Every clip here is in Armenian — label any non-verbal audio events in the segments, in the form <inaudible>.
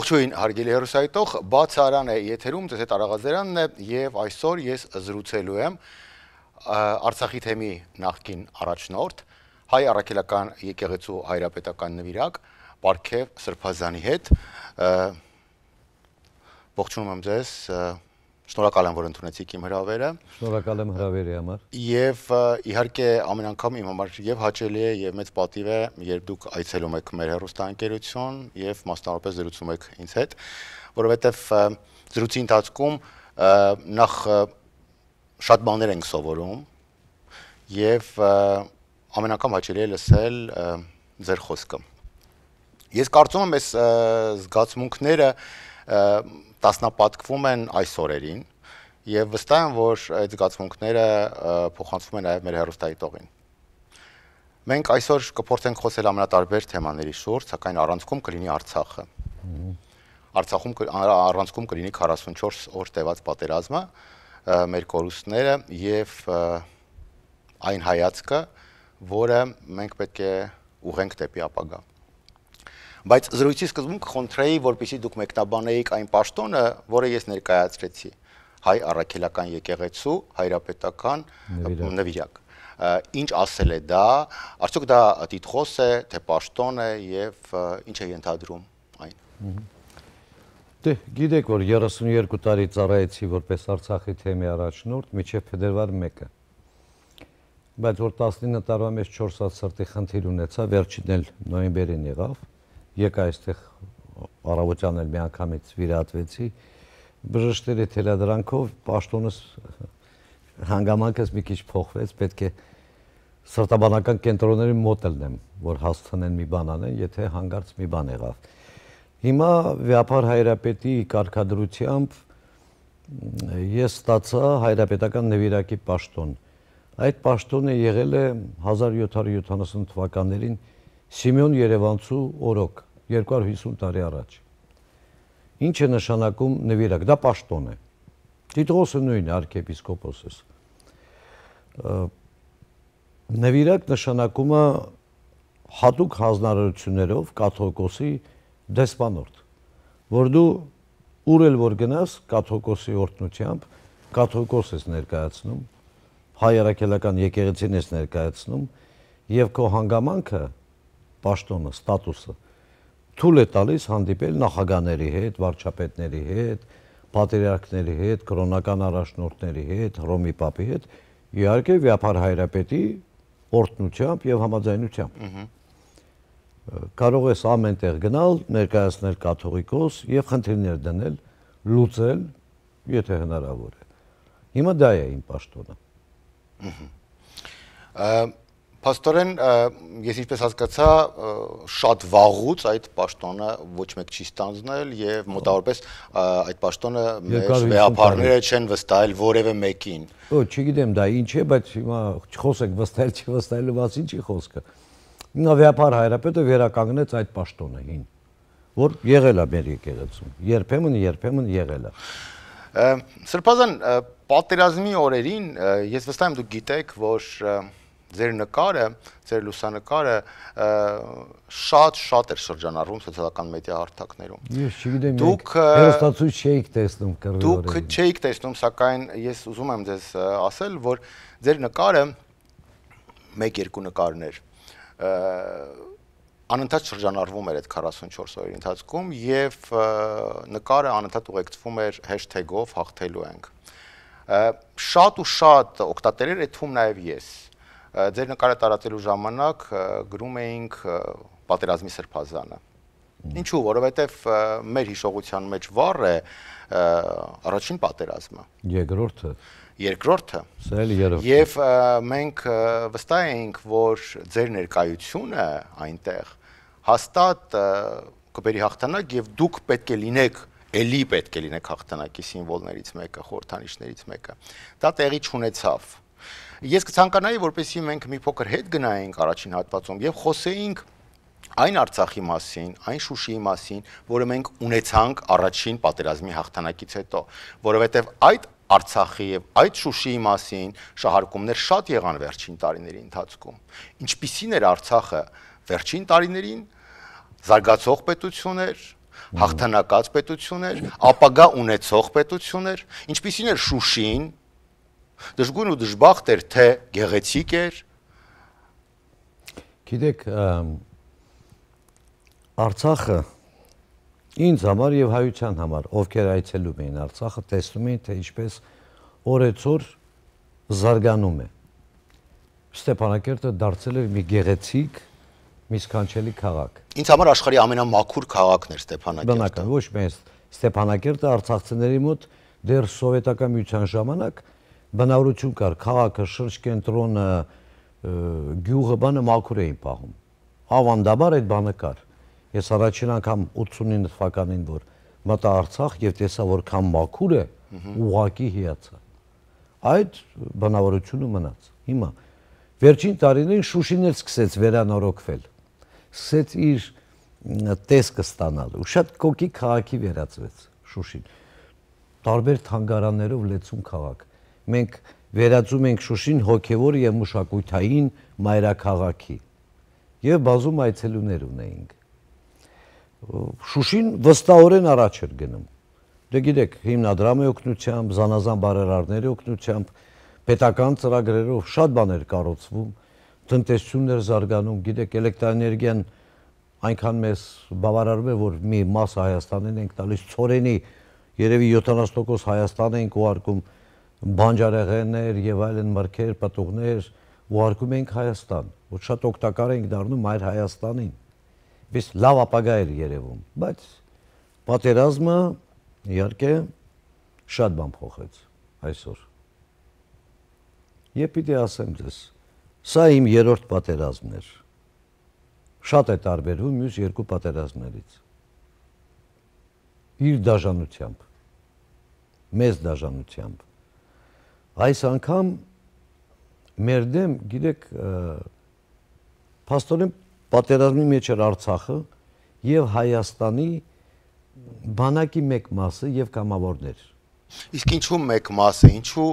Ողջույն հարգելի հերուսայտող, բացարան է եթերում, ձեզ հետ առաղազերանն է և այսօր ես զրուցելու եմ արցախի թեմի նախկին առաջնորդ, հայ առակելական եկեղեցու հայրապետական նվիրակ, պարքև Սրպազանի հետ, ողջունում եմ ձեզ, ողջույն Շնորհակալ եմ, որ ընդունեցիք իմ հրավերը։ Շնորհակալ եմ հրավերի համար։ Եվ իհարկե ամեն անգամ իմ համար եւ հաճելի է եւ մեծ պատիվ է, երբ դուք այցելում եք մեր հեռուստաընկերություն եւ մասնավորապես զրուցում եք ինձ հետ, որովհետեւ զրուցի ընթացքում նախ շատ բաներ ենք սովորում եւ ամեն անգամ հաճելի է լսել ձեր խոսքը։ Ես կարծում եմ, այս զգացմունքները տասնապատկվում են այս օրերին եւ վստահ եմ, որ այդ զգացմունքները փոխանցվում են նաեւ մեր հերոստայիտողին։ Մենք այսօր կփորձենք խոսել ամենատարբեր թեմաների շուրջ, սակայն առանցքում կլինի Արցախը։ Արցախում առանցքում կլինի 44 օր տևած պատերազմը, մեր կորուստները եւ այն հայացքը, որը մենք պետք է ուղենք դեպի ապագա։ Ա Բայց զրույցի սկզբում կխնդրեի, որպեսզի դուք մեկնաբանեիք այն պաշտոնը, որը ես ներկայացրեցի հայ առաքելական եկեղեցու հայրապետական նվիրակ։ Ինչ ասել է դա, արդյոք դա տիտղոս է, թե պաշտոն է եւ ինչ է ենթադրում այն։ Դե գիտեք որ 32 տարի ծառայեցի որպես Արցախի թեմի առաջնորդ միջև փետրվար 1-ը բայց որ 19 տարվա մեջ 4 հատ սրտի խնդիր ունեցա, վերջինն էլ նոյեմբերին եղավ եկա այստեղ առավոտյան էլ միանգամից վիրատվեցի բժշկների թելադրանքով պաշտոնս հանգամանքս մի քիչ փոխվեց պետք է սրտաբանական կենտրոնների մոտ ելնեմ որ հասցնեն մի բան անեն եթե հանգարց մի բան եղավ հիմա վիապար հայրապետի կարգադրությամբ ես ստացա հայրապետական նվիրակի պաշտոն այդ պաշտոնը եղել է 1770 թվականներին Սիմեոն Երևանցու օրոք 250 տարի առաջ։ Ինչ է նշանակում նվիրակ, դա պաշտոն է։ Տիտղոսը նույնն է arczepiskoposis։ Նվիրակ նշանակումը հատուկ հանձնարարություններով կաթողիկոսի դեսպանորդ, որ դու ուր էլ որ գնաս կաթողիկոսի օրտնությամբ կաթողիկոս ես ներկայացնում հայ առաքելական եկեղեցին ես ներկայացնում եւ քո հանգամանքը պաշտոնը, ստատուսը թույլ է տալիս հանդիպել նախագաների հետ, վարչապետների հետ, պատերարկների հետ, կրոնական առաջնորդների հետ, Հռոմի Պապի հետ, իհարկե վիապար հայրապետի օրտնությամբ եւ համաձայնությամբ։ Կարող ես ամենտեղ գնալ, ներկայացնել կաթողիկոս եւ խնդիրներ դնել, լուծել, եթե հնարավոր է։ Հիմա դա է իմ պաշտոնը։ Ահա Փաստորեն ես ինչպես հասկացա, շատ վաղուց այդ պաշտոնը ոչ մեկ չի ստանձնել եւ մոտավորապես այդ պաշտոնը մեր վեհապարները չեն վստահել որևէ մեկին։ Ո, չգիտեմ դա ինչ է, բայց հիմա չխոսեք վստահել, չվստահելու մասին չի խոսքը։ Նա վեհապար հայրապետը վերականգնեց այդ պաշտոնը հին, որ եղել է մեր եկեղեցում։ Երբեմն, երբեմն եղել է։ Սրբազան պատերազմի օրերին ես վստահ եմ դուք գիտեք, որ ձեր նկարը, ձեր լուսանկարը շատ շատ էր շրջանառվում սոցիալական մեդիա հարթակներում։ Ես չգիտեմ, դուք հերոստացույց չէիք տեսնում կռվի օրերին։ Դուք չէիք տեսնում, սակայն ես ուզում եմ ձեզ ասել, որ ձեր նկարը 1-2 նկարներ անընդհատ շրջանառվում էր այդ 44 օրերի ընթացքում եւ նկարը անընդհատ ուղեկցվում էր հեշթեգով հաղթելու ենք շատ ու շատ օգտատերեր այդ թվում նաեւ ես Ձեր նկարը տարածելու ժամանակ գրում էինք պատերազմի սրբազանը։ Ինչու, որովհետև մեր հիշողության մեջ վառ է առաջին պատերազմը։ Երկրորդը։ Երկրորդը։ Սա էլ երրորդը։ Եվ մենք վստահ էինք, որ ձեր ներկայությունը այնտեղ հաստատ կբերի հաղթանակ եւ դուք պետք է լինեք էլի պետք է լինեք հաղթանակի սիմվոլներից մեկը, խորհրդանիշներից մեկը։ Դա տեղի չունեցավ Ես կցանկանայի, որպեսզի մենք մի փոքր հետ գնայինք առաջին հատվածում եւ խոսեինք այն Արցախի մասին, այն Շուշիի մասին, որը մենք ունեցանք առաջին պատերազմի հաղթանակից հետո, որովհետև այդ Արցախի եւ այդ Շուշիի մասին շահարկումներ շատ եղան վերջին տարիների ընթացքում։ Ինչպիսին էր Արցախը վերջին տարիներին զարգացող պետություն էր, հաղթանակած պետություն էր, ապագա ունեցող պետություն էր, ինչպիսին էր Շուշին, Դժգույն ու դժբախտ էր, թե գեղեցիկ էր։ Գիտեք, Արցախը ինձ համար եւ հայության համար, ովքեր այցելում էին Արցախը, տեսնում էին, թե ինչպես օրեցօր զարգանում է։ Ստեփանակերտը դարձել էր մի գեղեցիկ, մի սքանչելի քաղաք։ Ինձ համար աշխարհի ամենամաքուր քաղաքն էր Ստեփանակերտը։ Բնական, ոչ մեծ Ստեփանակերտը արցախցիների մոտ դեռ սովետական միության ժամանակ բնավորություն կար, քաղաքը, շրջկենտրոնը, գյուղը բանը մաքուր էին պահում։ Ավանդաբար այդ բանը կար։ Ես առաջին անգամ 89 թվականին որ մտա Արցախ եւ տեսա որքան մաքուր է, ուղակի հիացա։ Այդ բնավորությունը մնաց։ Հիմա վերջին տարիներին Շուշին էլ սկսեց վերանորոգվել։ Սկսեց իր տեսքը ստանալ ու շատ կոկի քաղաքի վերածվեց Շուշին։ Տարբեր թանգարաններով լեցուն քաղաք մենք վերածում ենք Շուշին հոգևոր եւ մշակութային մայրաքաղաքի։ Եվ բազում այցելուներ ունեինք։ Շուշին վստահորեն առաջ էր գնում։ Դե գիտեք, հիմնադրամի օգնությամբ, զանազան բարերարների օգնությամբ, պետական ծրագրերով շատ բաներ կառուցվում, տնտեսություններ զարգանում, գիտեք, էլեկտրակայանի այնքան մեզ բավարարում է, որ մի մասը Հայաստանին ենք տալիս, ծորենի երևի 70% Հայաստան ենք ուղարկում, ու բանջարեղեններ եւ այլն մրգեր, պտուղներ ուղարկում ենք Հայաստան, որ շատ օգտակար ենք դառնում այլ Հայաստանին։ Իս լավ ապագա էր երևում, բայց պատերազմը իհարկե շատ բան փոխեց այսօր։ Եվ պիտի ասեմ ձեզ, սա իմ երրորդ պատերազմն էր։ Շատ է տարբերվում մյուս երկու պատերազմներից։ Իր դաժանությամբ, մեծ դաժանությամբ Այս անգամ մեր դեմ, գիտեք, փաստորեն պատերազմի մեջ էր Արցախը եւ Հայաստանի բանակի մեկ մասը եւ կամավորներ։ Իսկ ինչու մեկ մասը, ինչու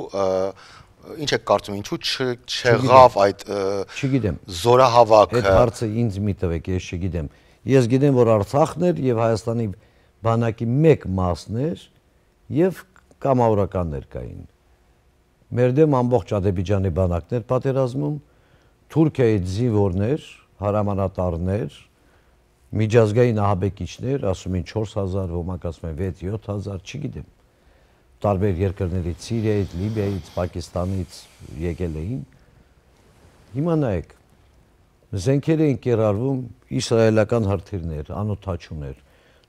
ինչ եք կարծում, ինչու չեղավ այդ չգիտեմ զորահավաքը։ Այդ հարցը ինձ մի տվեք, ես չգիտեմ։ Ես գիտեմ, որ Արցախն էր եւ Հայաստանի բանակի մեկ մասն էր եւ կամավորականներ կային։ Մերդեմ ամբողջ Ադրբեջանի բանակներ պատերազմում, Թուրքիայի զինվորներ, հարամանատարներ, միջազգային ահաբեկիչներ, ասում են 4000, ոմանք ասում են 6-7000, չգիտեմ։ Տարբեր երկրներից, Սիրիայից, Լիբիայից, Պակիստանից եկել էին։ Հիմա նայեք, զենքեր էին կերարվում իսրայելական հրթիռներ, անոթաչուներ,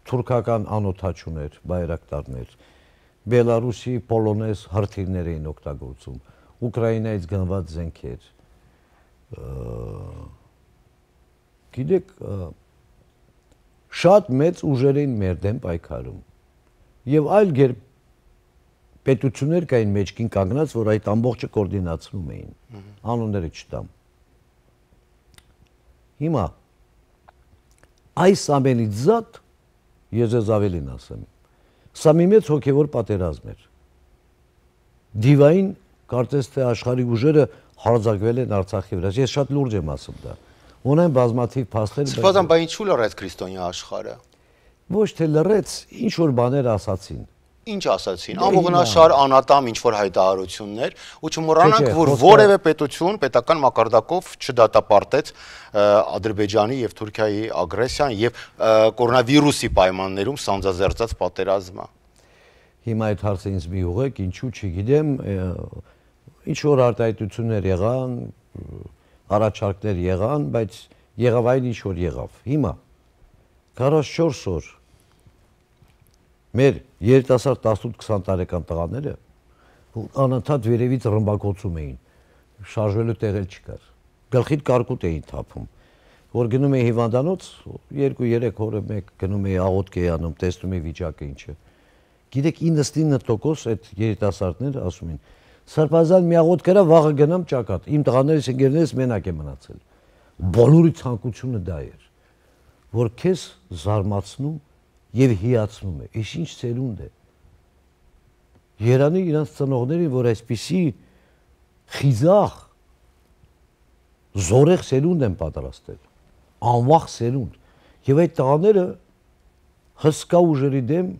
թուրքական անոթաչուներ, բայրակտարներ, Բելարուսի պոլոնես հրթիռներ էին օգտագործում, Ուկրաինայից գնված զենքեր։ Գիտեք, շատ մեծ ուժեր էին մեր դեմ պայքարում։ Եվ այլ երբ պետություններ կային մեջքին կանգնած, որ այդ ամբողջը կոորդինացնում էին։ Անունները չտամ։ Հիմա այս ամենից զատ ես ես ավելին ասեմ։ Սա մի մեծ հոգևոր պատերազմ էր։ Դիվային կարծես թե աշխարհի ուժերը հարձակվել են Արցախի վրա։ Ես շատ լուրջ եմ ասում դա։ Ունեն բազմաթիվ փաստեր։ Սպասան, բայց ինչու լռեց քրիստոնյա աշխարհը։ Ոչ թե լռեց, ինչ որ բաներ ասացին ինչ ասացին, դե, անողնաշար, անատամ ինչ որ հայտարարություններ, ու չմոռանանք, որ որևէ պետություն պետական մակարդակով չդատապարտեց Ադրբեջանի եւ Թուրքիայի ագրեսիան եւ կորոնավիրուսի պայմաններում սանձազերծած պատերազմը։ Հիմա այդ հարցը ինձ մի ուղեք, ինչու չգիտեմ, ինչ որ արտահայտություններ եղան, առաջարկներ եղան, բայց եղավ այն ինչ որ եղավ։ Հիմա 44 օր մեր երիտասարդ 18-20 տարեկան տղաները որ անընդհատ վերևից ռմբակոծում էին, շարժվելու տեղեր չկար։ Գլխին կարկուտ էին թափում, որ գնում էի հիվանդանոց, 2-3 օրը մեկ գնում էի աղոտք էի անում, տեսնում էի վիճակը ինչ է։ Գիտեք 99% այդ երիտասարդները ասում են. Սարբազան մի աղոտ կրա, վաղը գնամ ճակատ։ Իմ տղաներս ընկերներս մենակ է մնացել։ Բոլորի ցանկությունը դա էր, որ քեզ զարմացնում եւ հիացնում է։ Իս ինչ ծերունդ է։ Երանի իրանց ծնողներին, որ այսպիսի խիզախ զորեղ ծերունդ են պատրաստել, անվախ ծերունդ եւ այդ տղաները հսկա ուժերի դեմ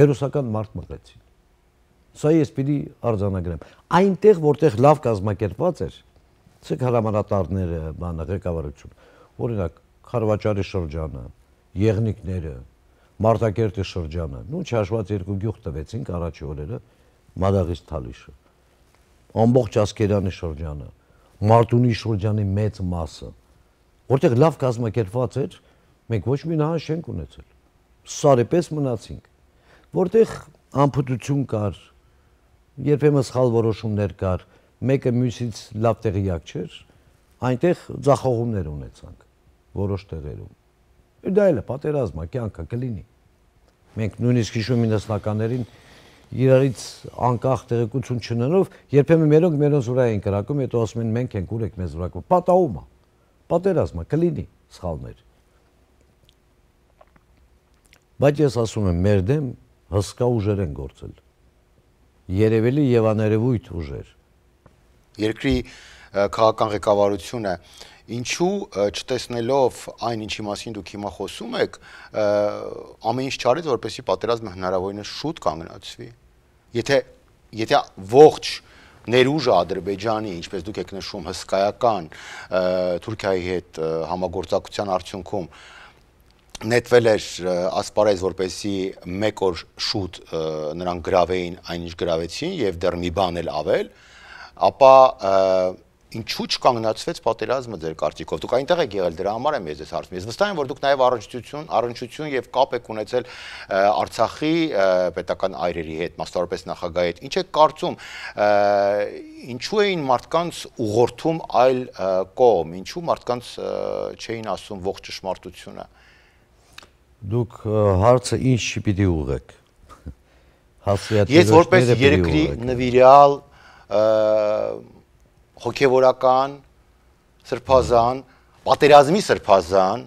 հերոսական մարդ մղեցին։ Սա ես պիտի արձանագրեմ։ Այնտեղ որտեղ լավ կազմակերպված էր, ցեք հրամանատարները, բանը, ղեկավարությունը, օրինակ Խարվաճարի շրջանը, Եղնիկները, Մարտակերտի շրջանը։ Նույն չհաշված երկու գյուղ տվեցինք առաջի օրերը Մադաղից Թալիշը։ Ամբողջ Ասկերանի շրջանը, Մարտունի շրջանի մեծ մասը, որտեղ լավ կազմակերպված էր, մենք ոչ մի նահանջ չենք ունեցել։ Սարեպես մնացինք, որտեղ անփութություն կար, երբեմն սխալ որոշումներ կար, մեկը մյուսից լավ տեղյակ չէր, այնտեղ ձախողումներ ունեցանք որոշ տեղերում։ Դա էլ է պատերազմը, կյանքը կլինի։ Մենք նույնիսկ հիշում ինձնականերին իրարից անկախ տեղեկություն չունենով, երբեմն մերոնք մերոնց վրա են կրակում, հետո ասում են մենք ենք, ուր եք մեզ վրա կրակում։ Պատահում է։ Պատերազմը կլինի սխալներ։ Բայց ես ասում եմ, մեր դեմ հսկա ուժեր են գործել։ Երևելի եւ աներևույթ ուժեր։ Երկրի քաղաքական ղեկավարությունը և ինչու չտեսնելով այն ինչի մասին դուք հիմա խոսում եք, ամեն ինչ չարեց, որպեսզի պատերազմը հնարավորինս շուտ կանգնացվի։ Եթե եթե ողջ ներուժը Ադրբեջանի, ինչպես դուք եք նշում, հսկայական Թուրքիայի հետ համագործակցության արդյունքում նետվել էր ասպարեզ, որպեսի մեկ օր շուտ նրանք գրավեին այնինչ գրավեցին եւ դեռ մի բան էլ ավել, ապա և, ինչու չկանգնացվեց պատերազմը ձեր կարծիքով։ Դուք այնտեղ եք եղել, դրա համար եմ ես ես հարցնում։ Ես վստահ եմ, որ դուք նաև առողջություն, առնչություն եւ կապ եք ունեցել Արցախի պետական այրերի հետ, մասնավորապես նախագահի հետ։ Ինչ եք կարծում, ինչու էին մարդկանց ուղղորդում այլ կողմ, ինչու մարդկանց չէին ասում ողջ ճշմարտությունը։ Դուք հարցը ինչ պիտի ուղեք։ Ես որպես երկրի նվիրյալ հոգևորական սրբազան, պատերազմի սրբազան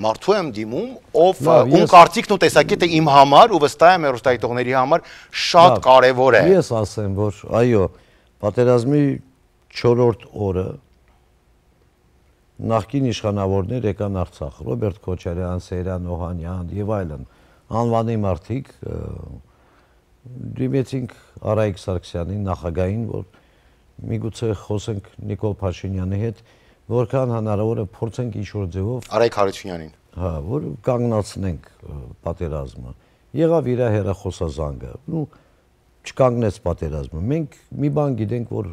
մարդու եմ դիմում, ով ում կարծիքն ու տեսակետը իմ համար ու վստահ եմ հերոստայտողների համար շատ կարևոր է։ Ես ասեմ, որ այո, պատերազմի 4-րդ օրը նախկին իշխանավորներ եկան Արցախ, Ռոբերտ Քոչարյան, Սերյան Օհանյան եւ այլն անվանի մարդիկ դիմեցինք Արայիկ Սարգսյանին, նախագահին, որ միգուցե խոսենք Նիկոլ Փաշինյանի հետ, որքան հնարավոր է փորձենք ինչ որ ձևով Արայիկ Հարությունյանին։ Հա, որ կանգնացնենք պատերազմը։ Եղավ իր հերախոսազանգը։ Ну չկանգնեց պատերազմը։ Մենք մի բան գիտենք, որ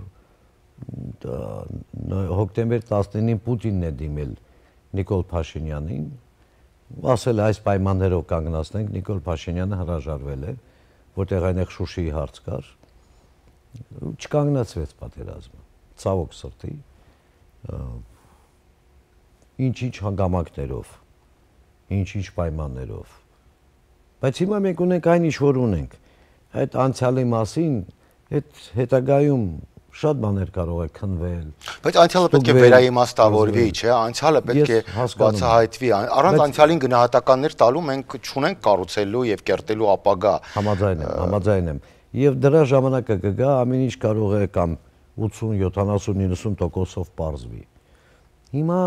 հոկտեմբեր 19-ին Պուտինն է դիմել Նիկոլ Փաշինյանին, ասել այս պայմաններով կանգնացնենք, Նիկոլ Փաշինյանը հրաժարվել է։ Ա, որտեղ այնեղ Շուշիի հարց կար, չկանգնացվեց պատերազմը։ Ցավոք սրտի ինչ-ինչ հանգամանքներով, ինչ-ինչ պայմաններով։ Բայց հիմա մենք ունենք այն ինչ որ ունենք։ Այդ անցյալի մասին, այդ հետագայում շատ բաներ կարող է քնվել։ Բայց անցյալը պետք է վերաիմաստավորվի, չէ՞, անցյալը պետք է բացահայտվի։ Առանց անցյալին գնահատականներ տալու մենք չունենք կառուցելու եւ կերտելու ապագա։ Համաձայն եմ, համաձայն եմ։ Եվ դրա ժամանակը կգա, ամեն ինչ կարող է կամ 80, 70, 90%-ով բարձվի։ Հիմա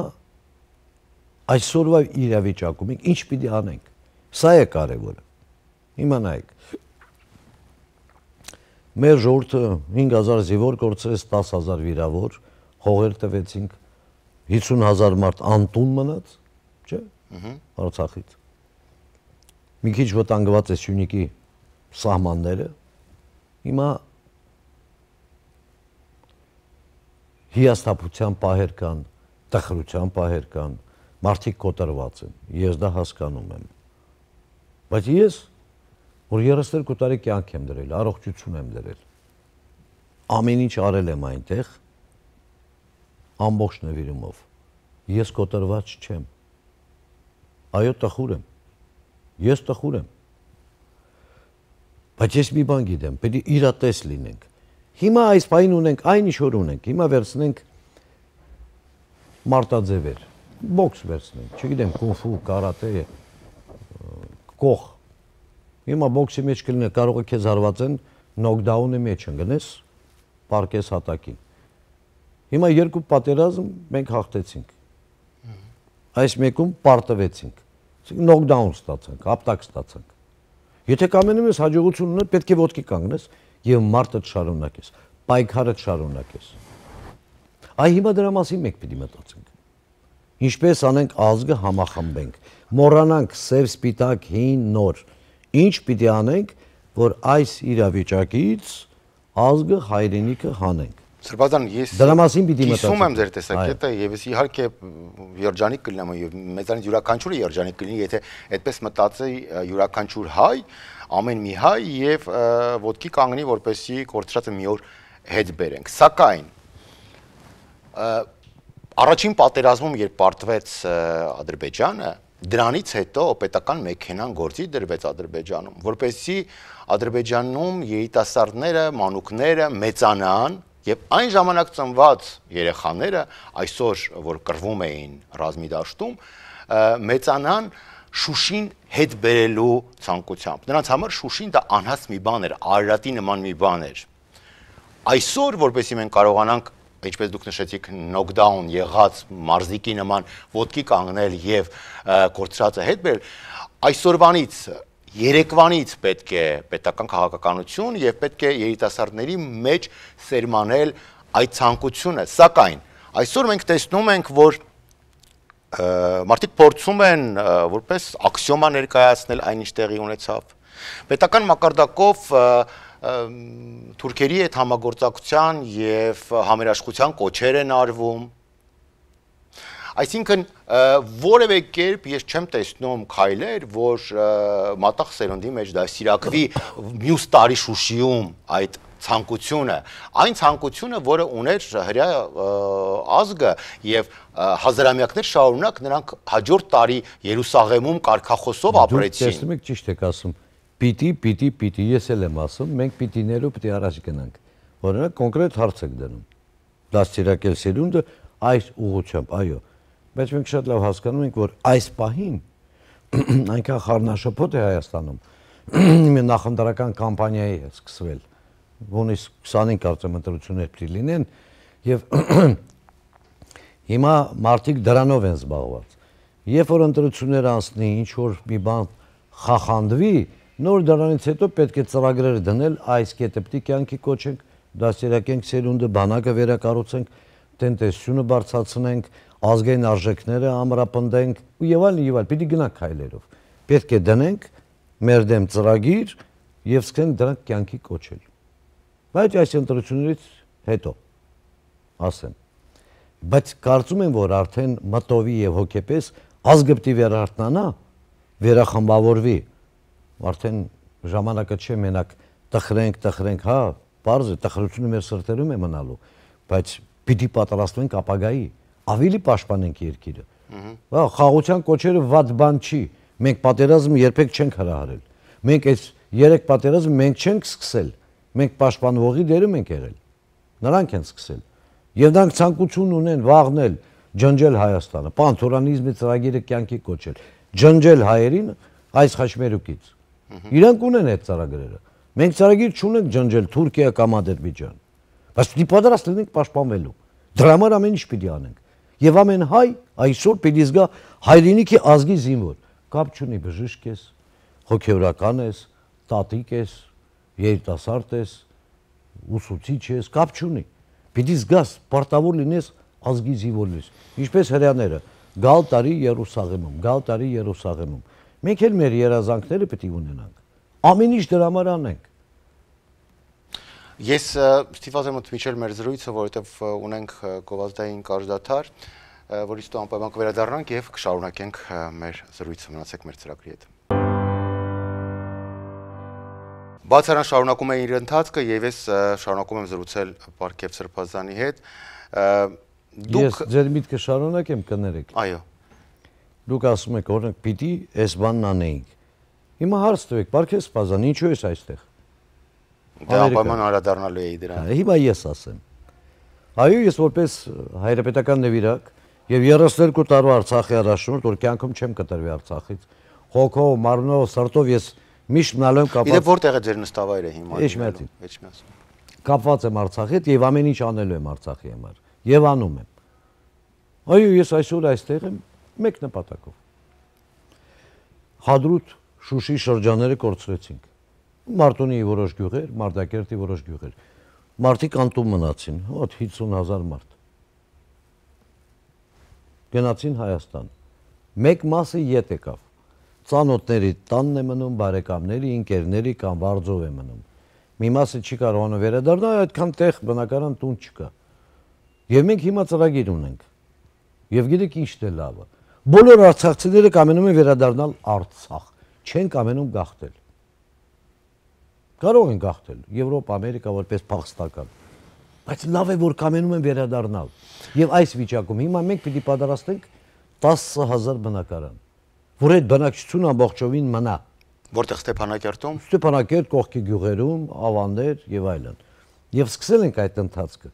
այսօրվա իրավիճակում ինչ պիտի անենք։ Սա է կարևորը։ Իմանայեք, Մեր ժողովուրդը 5000 զինվոր կորցրեց, 10000 վիրավոր, հողեր տվեցինք, 50000 մարդ անտուն մնաց, չէ՞։ Ահա։ Արցախից։ Մի քիչ վտանգված է Սյունիքի սահմանները։ Հիմա հիաստապության պահեր կան, տխրության պահեր կան, մարդիկ կոտրված են։ Ես դա հասկանում եմ։ Բայց ես որ 32 տարի կյանք եմ դրել, առողջություն եմ դրել։ Ամեն ինչ արել եմ այնտեղ ամբողջ նվիրումով։ Ես կոտրված չեմ։ Այո, տխուր եմ։ Ես տխուր եմ։ Բայց ես մի բան գիտեմ, պետք է իրատես լինենք։ Հիմա այս բային ունենք, այն ինչ որ ունենք, հիմա վերցնենք մարտաձևեր, բոքս վերցնենք, չգիտեմ, կունֆու, կարատե, կող, Հիմա բոքսի մեջ կլինի, կարող է քեզ հարվածեն նոկդաունի մեջ ընկնես, պարկես հատակին։ Հիմա երկու պատերազմ մենք հաղթեցինք։ Այս մեկում պարտվեցինք։ Իսկ նոկդաուն ստացանք, ապտակ ստացանք։ Եթե կամենում ես հաջողություն ունենալ, պետք է ոդկի կանգնես եւ մարտը շարունակես, պայքարը շարունակես։ Այ հիմա դրա մասին մենք պիտի մտածենք։ Ինչպես անենք ազգը համախմբենք, մոռանանք սև, սպիտակ, հին, նոր, Ինչ պիտի անենք, որ այս իրավիճակից ազգը հայրենիքը հանենք։ Սրբազան, ես դրա մասին պիտի մտածեմ։ Կիսում եմ ձեր տեսակետը եւ ես իհարկե երջանիկ կլինեմ եւ մեծանից յուրաքանչյուրը երջանիկ կլինի, եթե այդպես մտածեի յուրաքանչյուր հայ, ամեն մի հայ եւ ոդկի կանգնի, որպեսի կորցրածը մի օր հետ բերենք։ Սակայն առաջին պատերազմում, երբ պարտվեց Ադրբեջանը, Դրանից հետո պետական մեքենան գործի դրվեց Ադրբեջանում, որպեսզի Ադրբեջանում երիտասարդները, մանուկները մեծանան եւ այն ժամանակ ծնված երեխաները այսօր որ կրվում էին ռազմիդաշտում մեծանան Շուշին հետ բերելու ցանկությամբ։ Նրանց համար Շուշին դա անհաց մի բան էր, Արարատի նման մի բան էր։ Այսօր, որովհետեւ մենք կարողանանք ինչպես դուք նշեցիք, նոկդաուն եղած մարզիկի նման ոտքի կանգնել եւ կորցրածը հետ բերել, այսօրվանից Երեկվանից պետք է պետական քաղաքականություն եւ պետք է երիտասարդների մեջ սերմանել այդ ցանկությունը, սակայն այսօր մենք տեսնում ենք, որ մարդիկ փորձում են որպես աքսիոմա ներկայացնել այն ինչ տեղի ունեցավ։ Պետական մակարդակով և, թուրքերի հետ համագործակցության եւ համերաշխության կոչեր են արվում։ Այսինքն որևէ կերպ ես չեմ տեսնում քայլեր, որ մատաղ սերնդի մեջ դա սիրակվի մյուս տարի շուշիում այդ ցանկությունը, այն ցանկությունը, որը ուներ հրյա ազգը եւ հազարամյակներ շարունակ նրանք հաջորդ տարի Երուսաղեմում կարքախոսով ապրեցին։ Դուք տեսնում եք ճիշտ եք ասում պիտի, պիտի, պիտի, ես էլ եմ ասում, մենք պիտիներով պիտի առաջ գնանք։ Օրինակ կոնկրետ հարց եք դնում։ Դաստիարակել սերունդը այս ուղությամբ, այո։ Բայց մենք շատ լավ հասկանում ենք, որ այս պահին <clears throat> այնքան խառնաշփոթ է Հայաստանում։ <clears throat> Մի նախնդրական կամպանիա է սկսվել ոნის 25 կարծեմ ընտրություններ պետք լինեն եւ <clears throat> հիմա մարդիկ դրանով են զբաղված։ Երբ որ ընտրություններ անցնի, ինչ որ մի բան խախանդվի, Նոր դրանից հետո պետք է ծրագրեր դնել, այս կետը պետք է կյանքի կոչենք, դասերակենք սերունդը, բանակը վերակառուցենք, տնտեսությունը բարձրացնենք, ազգային արժեքները ամրապնդենք ու եւ այլն եւ այլ, պիտի գնանք քայլերով։ Պետք է դնենք մեր դեմ ծրագիր եւ սկսենք դրանք կյանքի կոչել։ Բայց այս ընտրություններից հետո ասեմ բայց կարծում եմ որ արդեն մտովի եւ հոգեպես ազգը պետք է վերարտանա վերախմբավորվի արդեն ժամանակը չէ մենակ տխրենք, տխրենք, հա, բարձր տխրությունը մեր սրտերում է մնալու, բայց պիտի պատրաստվենք ապագայի, ավելի պաշտպանենք երկիրը։ Հա, խաղության կոչերը վատ բան չի։ Մենք պատերազմ երբեք չենք հրահարել։ Մենք այս երեք պատերազմ մենք չենք սկսել։ Մենք պաշտպանողի դերում ենք եղել։ Նրանք են սկսել։ Եվ նրանք ցանկություն ունեն վաղնել, ջնջել Հայաստանը, պանթուրանիզմի ծրագիրը կյանքի կոչել, ջնջել հայերին այս խաչմերուկից։ Իրանք ունեն այդ ծրագրերը։ Մենք ծրագիր չունենք ջնջել Թուրքիա կամ Ադրբեջան։ Բայց դի պատրաստ լինենք պաշտպանվելու։ Դրա համար ամեն ինչ պիտի անենք։ Եվ ամեն հայ այսօր պիտի զգա հայրենիքի ազգի զինվոր։ Կապ չունի բժիշկ ես, հոգեորական ես, տատիկ ես, երիտասարդ ես, ուսուցիչ ես, կապ չունի։ Պիտի զգաս, պարտավոր լինես ազգի զինվորն ես։ Ինչպես հрьяաները, գալ տարի Երուսաղեմում, գալ տարի Երուսաղեմում Մենք էլ մեր երազանքները պետք է ունենանք։ Ամեն ինչ դրա համար անենք։ Ես ստիպված եմ ընդմիջել մեր զրույցը, որովհետև ունենք գովազդային կարժդաթար, որից հետո անպայման կվերադառնանք եւ կշարունակենք մեր զրույցը մնացեք մեր ծրագրի հետ։ Բացարան շարունակում է իր ընթացքը եւ ես շարունակում եմ զրուցել Պարքև Սրբազանի հետ։ Դուք Ես ձեր միտքը շարունակեմ կներեք։ Այո դուք ասում եք, օրինակ, պիտի այս բանն անեինք։ Հիմա հարց տվեք, Պարքես Սպազան, ինչու ես այստեղ։ Դա անպայման անդրադառնալու էի դրան։ հա, Հիմա ես ասեմ։ Այո, ես որպես հայրապետական նվիրակ եւ 32 տարվա Արցախի առաջնորդ, որ կյանքում չեմ կտրվի Արցախից, հոգով, մարմնով, սրտով ես միշտ մնալու եմ կապված։ Իդեպ որտեղ է ձեր նստավայրը հիմա։ Էջմիածին։ Էջմիածին։ Կապված եմ Արցախի հետ եւ ամեն ինչ անելու եմ Արցախի համար եւ անում եմ։ Այո, ես այսօր այստեղ եմ մեկ նպատակով։ Հադրուտ Շուշի շրջանները կորցրեցինք։ Մարտունիի որոշ գյուղեր, Մարտակերտի որոշ գյուղեր։ Մարտիկ անտում մնացին, հոտ 50000 մարդ։ Գնացին Հայաստան։ Մեկ մասը ետ եկավ։ Ծանոթների տանն է մնում, բարեկամների, ինկերների կամ վարձով է մնում։ Մի մասը չի կարողանում վերադառնալ, այդքան տեղ բնակարան տուն չկա։ Եվ մենք հիմա ծրագիր ունենք։ Եվ գիտեք ինչն է լավը Բոլոր արցախցիները կամենում են վերադառնալ Արցախ, չեն կամենում գախտել։ Կարող են գախտել Եվրոպա, Ամերիկա որպես փախստական բայց լավ է որ կամենում են վերադառնալ եւ այս վիճակում հիմա մենք պիտի պատրաստենք 10000 բնակարան որ այդ բնակչությունը ամբողջովին մնա որտեղ Ստեփանակերտում Ստեփանակերտ կողքի գյուղերում ավաններ եւ այլն եւ սկսել ենք այդ ընթացքը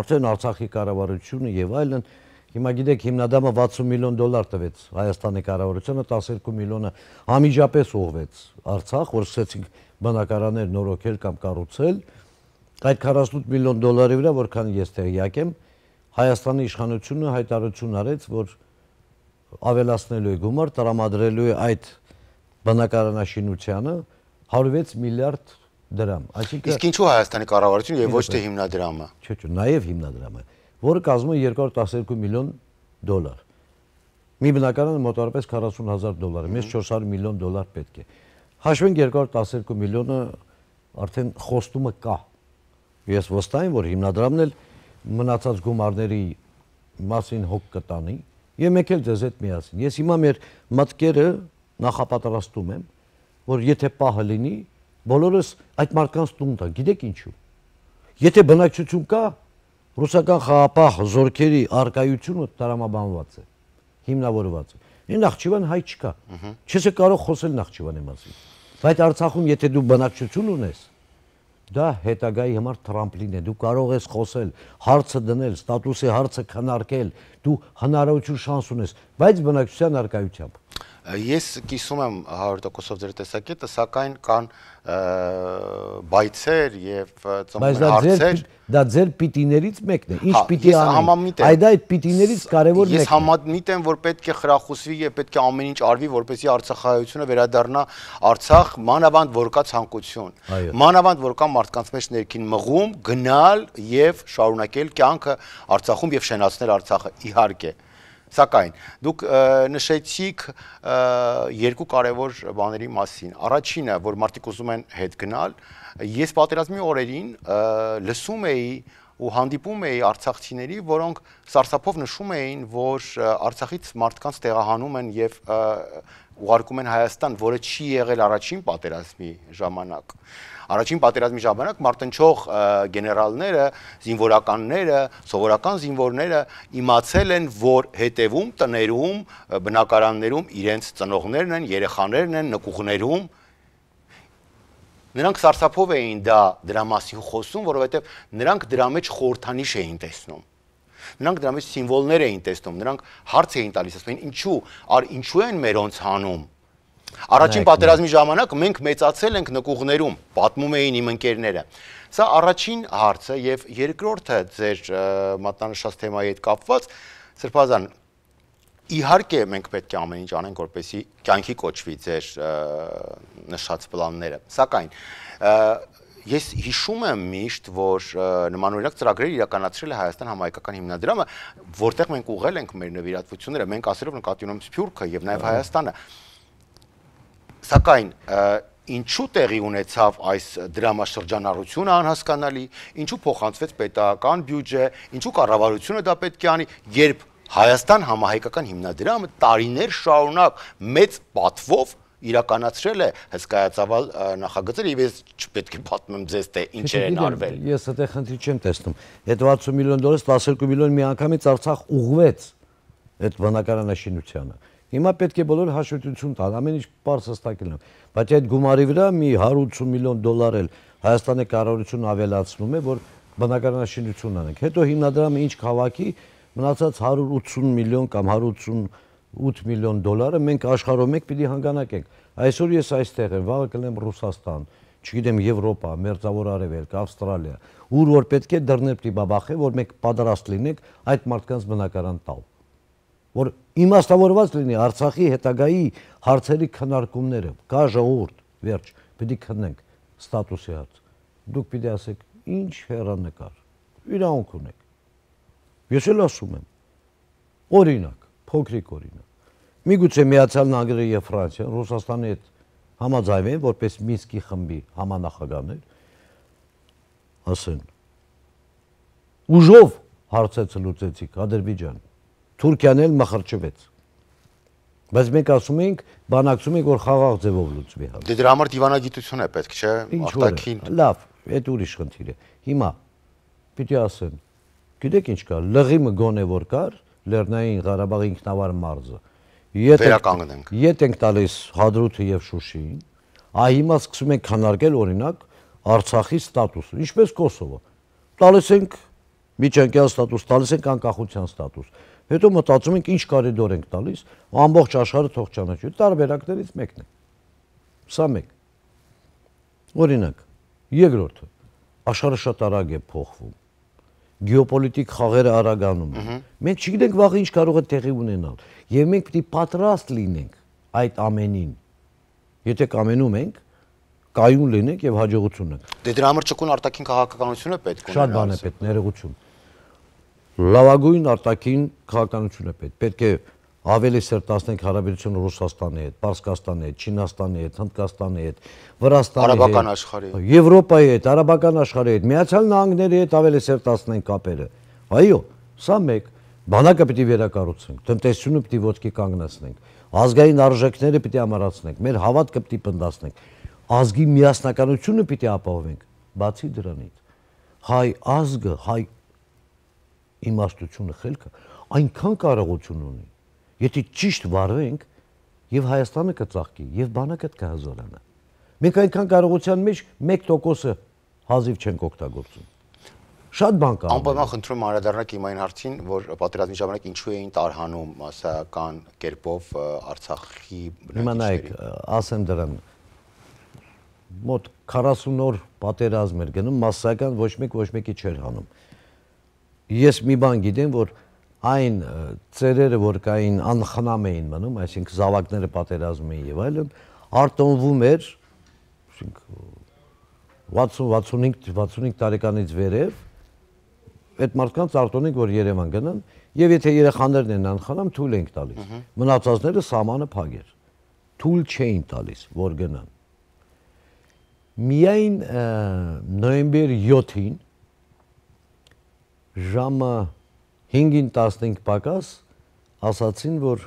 արդեն Արցախի կառավարությունը եւ այլն այլ Հիմա գիտեք, հիմնադամը 60 միլիոն դոլար տվեց Հայաստանի կառավարությունը, 12 միլիոնը համիջապես ուղղվեց Արցախ, որ սկսեցինք բնակարաններ նորոգել կամ կառուցել։ Այդ 48 միլիոն դոլարի վրա, որքան ես տեղյակ եմ, Հայաստանի իշխանությունը հայտարարություն արեց, որ ավելացնելու է գումար, տրամադրելու է այդ բնակարանաշինությանը 106 միլիարդ դրամ։ Այսինքն Իսկ ինչու Հայաստանի կառավարությունը եւ ոչ թե հիմնադրամը։ Չէ, չէ, նաեւ հիմնադրամը որը կազմում է 212 միլիոն դոլար։ Մի բնակարանը մոտավորապես 40000 դոլար է, մեզ 400 միլիոն դոլար պետք է։ Հաշվենք 212 միլիոնը արդեն խոստումը կա։ Ես վստահ եմ, որ հիմնադրամն էլ մնացած գումարների մասին հոգ կտանի եւ մեկ էլ ձեզ հետ միասին։ Ես հիմա մեր մտքերը նախապատրաստում եմ, որ եթե պահը լինի, բոլորս այդ մարդկանց տուն տա։ Գիտեք ինչու։ Եթե բնակչություն կա, ռուսական խաղապահ զորքերի արկայությունը տարամաբանված է, հիմնավորված է։ Այն Նախճիվան հայ չկա։ Չես է կարող խոսել Նախճիվանի մասին։ Բայց Արցախում եթե դու բնակչություն ունես, դա հետագայի համար տրամպլին է։ Դու կարող ես խոսել, հարցը դնել, ստատուսի հարցը քննարկել, դու հնարավորություն շանս ունես, բայց բնակչության արկայությամբ։ Ես կիսում եմ 100%-ով ձեր տեսակետը, սակայն կան բայցեր եւ ծնունդ հարցեր։ Դա ձեր պիտիներից մեկն է։ հա, Ինչ պիտի անի։ Այդ այդ պիտիներից կարևոր մեկն է։ Ես համամիտ եմ, որ պետք է խրախուսվի եւ պետք է ամեն ինչ արվի, որպեսզի Արցախայությունը վերադառնա Արցախ, մանավանդ որ կա ցանկություն։ Մանավանդ որ կա մարդկանց մեջ ներքին մղում գնալ եւ շարունակել կյանքը Արցախում եւ շենացնել Արցախը։ Իհարկե։ Ա Սակայն դուք նշեցիք երկու կարևոր բաների մասին։ Առաջինը, որ մարդիկ ուզում են հետ գնալ, ես պատերազմի օրերին լսում էի ու հանդիպում էի արցախցիների, որոնք սարսափով նշում էին, որ Արցախից մարդկանց տեղահանում են եւ ուղարկում են Հայաստան, որը չի եղել առաջին պատերազմի ժամանակ։ Առաջին պատերազմի ժամանակ մարտնչող գեներալները, զինվորականները, սովորական զինվորները իմացել են, որ հետևում տներում, բնակարաններում իրենց ծնողներն են, երեխաներն են, նկուղներում նրանք սարսափով էին դա դրա մասին խոսում, որովհետև նրանք դրա մեջ խորհրդանիշ էին տեսնում նրանք դրա մեջ սիմվոլներ էին տեսնում, նրանք հարց էին տալիս, ասում էին ինչու, ար ինչու են մերոնց հանում։ Առաջին պատերազմի ժամանակ մենք մեծացել ենք նկուղներում, պատմում էին իմ ընկերները։ Սա առաջին հարցը եւ երկրորդը ձեր մատնանշած թեմայի հետ կապված Սրբազան իհարկե մենք պետք է ամեն ինչ անենք որպեսի կյանքի կոչվի ձեր նշած պլանները։ Սակայն Ես հիշում եմ միշտ, որ նմանօրինակ ծրագրեր իրականացրել է Հայաստան համահայկական հիմնադրամը, որտեղ մենք ուղղել ենք մեր նվիրատվությունները, մենք ասելով նկատի ունեմ Սփյուռքը եւ նաեւ Հայաստանը։ Սակայն ինչու տեղի ունեցավ այս դրամաշրջանառությունը անհասկանալի, ինչու փոխանցվեց պետական բյուջե, ինչու կառավարությունը դա պետք է անի, երբ Հայաստան համահայկական հիմնադրամը տարիներ շարունակ մեծ պատվով իրականացրել է հսկայացավալ նախագծերը եւ ես չպետք է պատմեմ ձեզ թե ինչեր դե են արվել։ Ես այդ խնդրի չեմ տեսնում։ Այդ 60 միլիոն դոլարից 12 միլիոն մի անգամից Արցախ ուղղվեց այդ բնակարանաշինությանը։ Հիմա պետք է բոլոր հաշվետվություն տան, ամեն ինչ պարզ հստակել են։ Բայց այդ գումարի վրա մի 180 միլիոն դոլար էլ Հայաստանի կառավարությունն ավելացնում է, որ բնակարանաշինություն անենք։ Հետո հիմնադրամը ինչ քաղաքի մնացած 180 միլիոն կամ 180 8 միլիոն դոլարը մենք աշխարհում եք պիտի հանգանակենք։ Այսօր ես այստեղ եմ, վաղը կլեմ Ռուսաստան, չգիտեմ Եվրոպա, Մերձավոր Արևելք, Ավստրալիա, ուր որ պետք է դռներ պիտի բաբախե, որ մենք պատրաստ լինենք այդ մարդկանց բնակարան տալ։ Որ իմաստավորված լինի Արցախի հետագայի հարցերի քննարկումները, կա ժողովուրդ, վերջ, պիտի քննենք ստատուսի հարց։ Դուք պիտի ասեք, ինչ հերանեկար։ Իրանք ունեք։ Ես էլ ասում եմ։ Օրինակ, փոքրիկ օրինակ միգուցե միացյալ նահանգները եւ Ֆրանսիան Ռուսաստանի հետ համաձայնվեն որպես Մինսկի խմբի համանախագահներ ասեն ուժով հարցը լուծեցիք Ադրբեջան Թուրքիան էլ մխրճվեց բայց մենք ասում ենք բանակցում ենք որ խաղաղ ձևով լուծվի հարցը դե դրա համար դիվանագիտություն է պետք չէ արտաքին լավ այդ ուրիշ խնդիր է հիմա պիտի ասեն գիտեք ինչ կա լղիմը գոնե որ կար Լեռնային Ղարաբաղի ինքնավար մարզը վերականգնենք։ Ետ ենք տալիս Հադրութը եւ Շուշին, այ հիմա սկսում ենք քննարկել օրինակ Արցախի ստատուսը, ինչպես Կոսովը։ Տալիս ենք միջանկյալ ստատուս, տալիս ենք անկախության ստատուս։ Հետո մտածում ենք ինչ կարեդոր ենք տալիս, ամբողջ աշխարհը թող ճանաչի։ Տարբերակներից մեկն է։ Սա մեկ։ Օրինակ, երկրորդը աշխարհը շատ արագ է փոխվում գեոպոլիտիկ խաղերը արագանում են։ Մենք չգիտենք վաղը ինչ կարող է տեղի ունենալ եւ մենք պիտի պատրաստ լինենք այդ ամենին։ Եթե կամենում ենք, կայուն լինենք եւ հաջողություն ունենք։ Դե դրա համար ճկուն արտաքին քաղաքականությունը պետք ունենա։ Շատ բան է պետք, ներողություն։ Լավագույն արտաքին քաղաքականությունը պետք։ Պետք է ավելի սերտացնենք հարաբերությունը Ռուսաստանի հետ, Պարսկաստանի հետ, Չինաստանի հետ, Հնդկաստանի հետ, Վրաստանի հետ, արաբական աշխարհի հետ, Եվրոպայի հետ, արաբական աշխարհի հետ, Միացյալ Նահանգների հետ ավելի սերտացնենք կապերը։ Այո, սա մեկ Բանակը պիտի վերակառուցենք, տնտեսությունը պիտի ոտքի կանգնացնենք, ազգային արժեքները պիտի ամարացնենք, մեր հավատքը պիտի պնդացնենք, ազգի միասնականությունը պիտի ապահովենք, բացի դրանից։ Հայ ազգը, հայ իմաստությունը, խելքը այնքան կարողություն ունի։ Եթե ճիշտ վարվենք, եւ Հայաստանը կծաղկի, եւ բանակը կհզորանա։ Մենք այնքան կարողության մեջ 1%-ը հազիվ չենք օգտագործում։ Շատ բան կա։ Անպայման խնդրում անդրադառնաք իմ այն հարցին, որ պատերազմի ժամանակ ինչու էին տարհանում մասսական կերպով Արցախի բնակիչներին։ Հիմա նայեք, ասեմ դրան մոտ 40 օր պատերազմ էր գնում, massական ոչ մեկ ոչ մեկի չէր հանում։ Ես մի բան գիտեմ, որ այն ծերերը, որ կային անխնամ էին մնում, այսինքն զավակները պատերազմ էին եւ այլն, արտոնվում էր, այսինքն 60 65 65 տարեկանից վերև այդ մարդկանց արտոնենք, որ Երևան գնան, եւ եթե երեխաներն են անխանամ, թույլ ենք տալիս։ Մնացածները սահմանը փակեր։ Թույլ չէին տալիս, որ գնան։ Միայն նոյեմբեր 7-ին ժամը 5-ին 15 պակաս ասացին, որ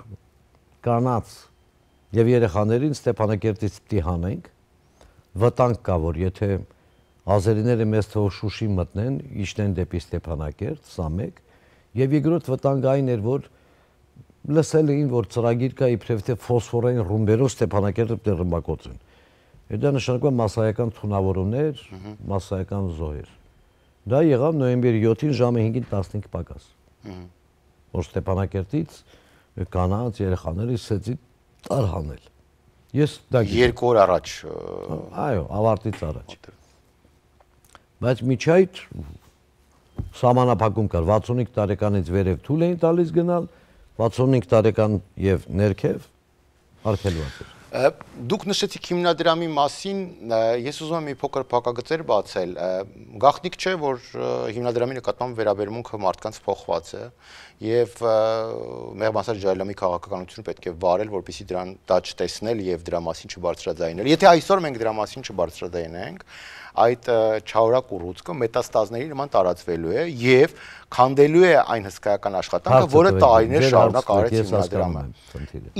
կանաց եւ երեխաներին Ստեփանակերտից պիտի հանենք։ Վտանգ կա, որ եթե ազերիները մեզ թող Շուշի մտնեն, իջնեն դեպի Ստեփանակերտ, սա մեկ, եւ երկրորդ վտանգային էր, որ լսել էին, որ ծրագիր կա իբրև թե ֆոսֆորային ռումբերով Ստեփանակերտը դերմակոծեն։ Դա նշանակում մասսայական թունավորումներ, մասսայական զոհեր։ Դա եղավ նոյեմբերի 7-ին ժամը 5-ին 15 պակաս։ Որ Ստեփանակերտից կանանց երեխաների սեծի տարհանել։ Ես դա երկու օր առաջ։ Այո, ավարտից առաջ։ Բայց միջայտ սամանապակում կար 65 տարեկանից վերև թույլ էին տալիս գնալ, 65 տարեկան եւ ներքև արգելված էր։ Դուք նշեցիք հիմնադրամի մասին, ես ուզում եմ մի փոքր փակագծեր բացել։ Գաղտնիք չէ, որ հիմնադրամի նկատմամբ վերաբերմունքը մարդկանց փոխված է եւ մեղմ ասած ջայլամի քաղաքականությունը պետք է վարել, որպեսզի դրան դա չտեսնել եւ դրա մասին չբարձրաձայնել։ Եթե այսօր մենք դրա մասին չբարձրաձայնենք, այդ չաորակ ուռուցքը մետաստազների նման տարածվելու է եւ քանդելու է այն հսկայական աշխատանքը, որը տարիներ շարունակ արեց հիմնադրամը։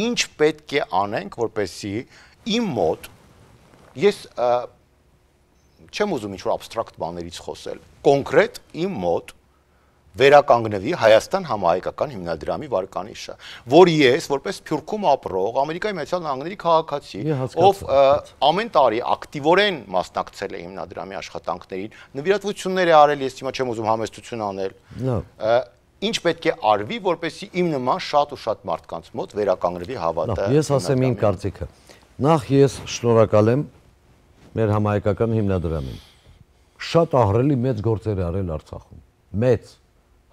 Ինչ պետք է անենք, որպեսզի իմ մոտ ես չեմ ուզում ինչ-որ abstract բաներից խոսել։ Կոնկրետ իմ մոտ վերականգնվի Հայաստան համահայկական հիմնադրամի վարկանիշը, որ ես որպես Փյուրքում ապրող Ամերիկայի Միացյալ Նահանգների քաղաքացի, ով ամեն տարի ակտիվորեն մասնակցել է հիմնադրամի աշխատանքներին, նվիրատվություններ է արել, ես հիմա չեմ ուզում համեստություն անել։ Լավ ինչ պետք է արվի, որպեսի իմ նման շատ ու շատ մարդկանց մոտ վերականգնվի հավատը։ Ես ասեմ իմ կարծիքը։ Նախ ես շնորհակալ եմ մեր համահայկական հիմնադրամին։ Շատ ահռելի մեծ գործեր արել Արցախում։ Մեծ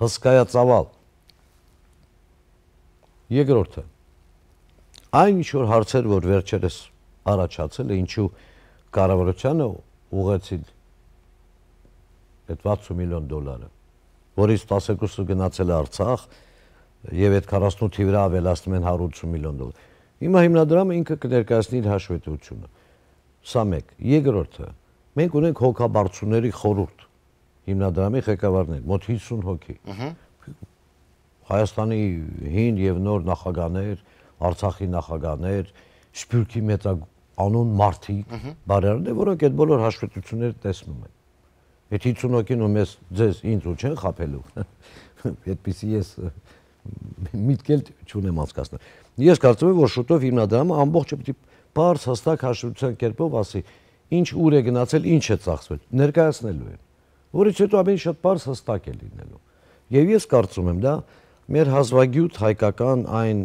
հսկայածավալ։ Երկրորդը այն ինչ որ հարցեր, որ վերջերս առաջացել է, ինչու կառավարությունը ուղղեցին այդ 60 միլիոն դոլարը, որից 12-ը գնացել է Արցախ եւ այդ 48-ի վրա ավելացնում են 180 միլիոն դոլար։ Հիմա հիմնադրամը ինքը կներկայացնի իր հաշվետվությունը։ Սա մեկ։ Երկրորդը մենք ունենք հոգաբարձուների խորհուրդ հիմնադրամի ղեկավարներ, մոտ 50 հոգի։ Հայաստանի հին եւ նոր նախագահներ, Արցախի նախագահներ, Սփյուռքի մեծանուն մարդիկ, բարերարներ, որոնք այդ բոլոր հաշվետվությունները տեսնում են։ Այդ 50 հոգին ու մեզ ձեզ ինձ ու չեն խափելու։ <laughs> Այդպեսի ես միտք էլ չունեմ անցկացնել։ Ես կարծում եմ, որ շուտով հիմնադրամը ամբողջը պիտի բարձ հստակ հաշվության կերպով ասի, ինչ ուր է գնացել, ինչ է ծախսվել։ Ներկայացնելու է որից հետո ամեն շատ པարս հստակ է լինելու։ Եվ ես կարծում եմ, դա մեր հազվագյուտ հայկական այն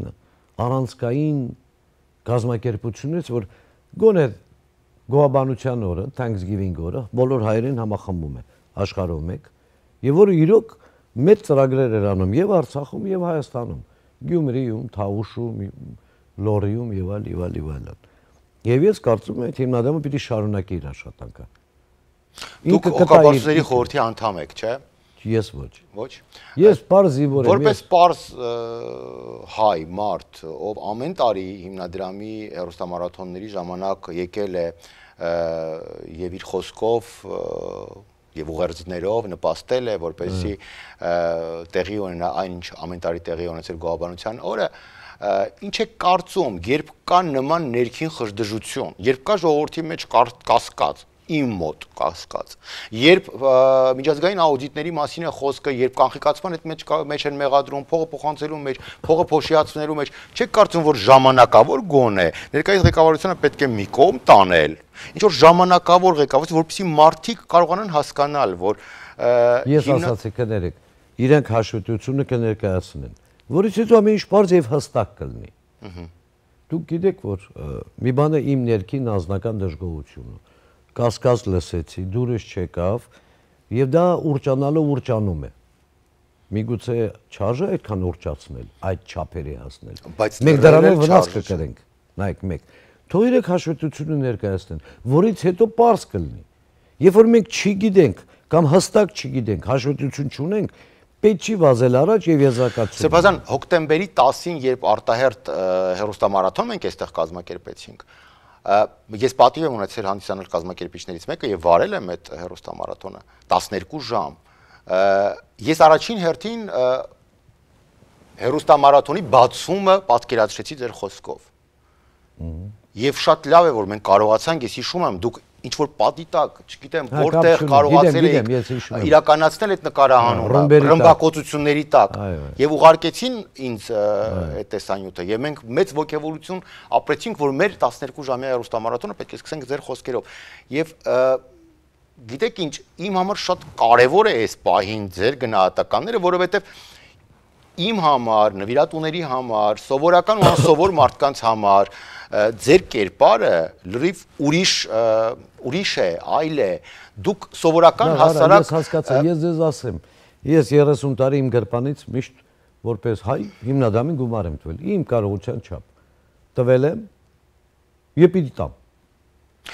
առանցքային գազམ་ակերպությունից, որ գոնե գոհաբանության օրը, Thanksgiving օրը, բոլոր հայերեն համախմբում է աշխարհով մեկ, եւ որը իրոք մեծ ծրագրեր էր անում եւ Արցախում եւ Հայաստանում, Գյումրիում, Թավուշում, Լոռիում եւ այլ եւ այլ եւ այլն։ Եվ ես կարծում եմ, այդ հիմնադրամը պիտի շարունակի իր աշխատանքը։ Դուք հոգապարծների խորհրդի անդամ եք, չէ՞։ Ես ոչ։ Ոչ։ Ես պարզ զինվոր եմ։ Որպես պարզ հայ մարդ, ով ամեն տարի հիմնադրամի հերոստամարաթոնների ժամանակ եկել է եւ իր խոսքով եւ ուղերձներով նպաստել է, որպեսզի տեղի ունենա այն ինչ ամեն տարի տեղի ունեցել գոհաբանության օրը, ինչ է կարծում, երբ կա նման ներքին խժդժություն, երբ կա ժողովրդի մեջ կասկած, իմ մոտ կասկած։ Երբ միջազգային աուդիտների մասին է խոսքը, երբ կանխիկացման այդ մեջ մեջ են մեղադրում, փողը փոխանցելու մեջ, փողը փոշիացնելու մեջ, չեք կարծում որ ժամանակավոր գոն է։ Ներկայիս ղեկավարությունը պետք է մի կողմ տանել, ինչ որ ժամանակավոր ղեկավարություն, որպեսզի մարդիկ կարողանան հասկանալ, որ ես ասացի կներեք, իրենք հաշվետվությունը կներկայացնեն, որից հետո ամեն ինչ բարձ եւ հստակ կլինի։ Ահա դուք գիտեք, որ մի բանը իմ ներքին անձնական դժգոհությունը կասկած լսեցի, դուրս չեկավ եւ դա ուրջանալով ուրջանում է։ Միգուցե չարժե այդքան ուրջացնել, այդ չափերի հասնել։ Բայց մենք դրանով վնաս կկրենք։ Նայեք, մեկ թող իրեք հաշվետվությունը ներկայացնեն, որից հետո པարս կլինի։ Երբ որ մենք չգիտենք կամ հստակ չգիտենք, հաշվետվություն չունենք, պետք չի վազել առաջ եւ եզրակացնել։ Սրբազան հոկտեմբերի 10-ին, երբ արտահերտ հերոստամարաթոն մենք այստեղ կազմակերպեցինք, Ես պատիվ եմ ունեցել հանդիսանալ կազմակերպիչներից մեկը եւ վարել եմ այդ հերոստամարաթոնը 12 ժամ։ Ես առաջին հերթին հերոստամարաթոնի բացումը պատկերացրեցի ձեր խոսքով։ Եվ շատ լավ է, որ մենք կարողացանք, ես հիշում եմ, դուք ինչ որ պատի տակ, չգիտեմ, հա, որտեղ կարողացել էի իրականացնել այդ նկարահանումը, հա, ռմբակոծությունների տակ եւ ուղարկեցին ինձ այդ տեսանյութը եւ մենք մեծ ողջավորություն ապրեցինք, որ մեր 12 ժամյա ռուստամարաթոնը պետք է սկսենք ձեր խոսքերով եւ գիտեք ինչ, իմ համար շատ կարեւոր է այս պահին ձեր գնահատականները, որովհետեւ իմ համար, նվիրատուների համար, սովորական ու անսովոր մարդկանց համար ձեր կերպարը լրիվ ուրիշ և, ուրիշ է, այլ է։ Դուք սովորական հասարակ Ես հասկացա, ես ձեզ ասեմ։ Ես 30 տարի իմ գրպանից միշտ որպես հայ հիմնադամին գումար եմ տվել, իմ կարողության չափ։ Տվել եմ եւ պիտի տամ։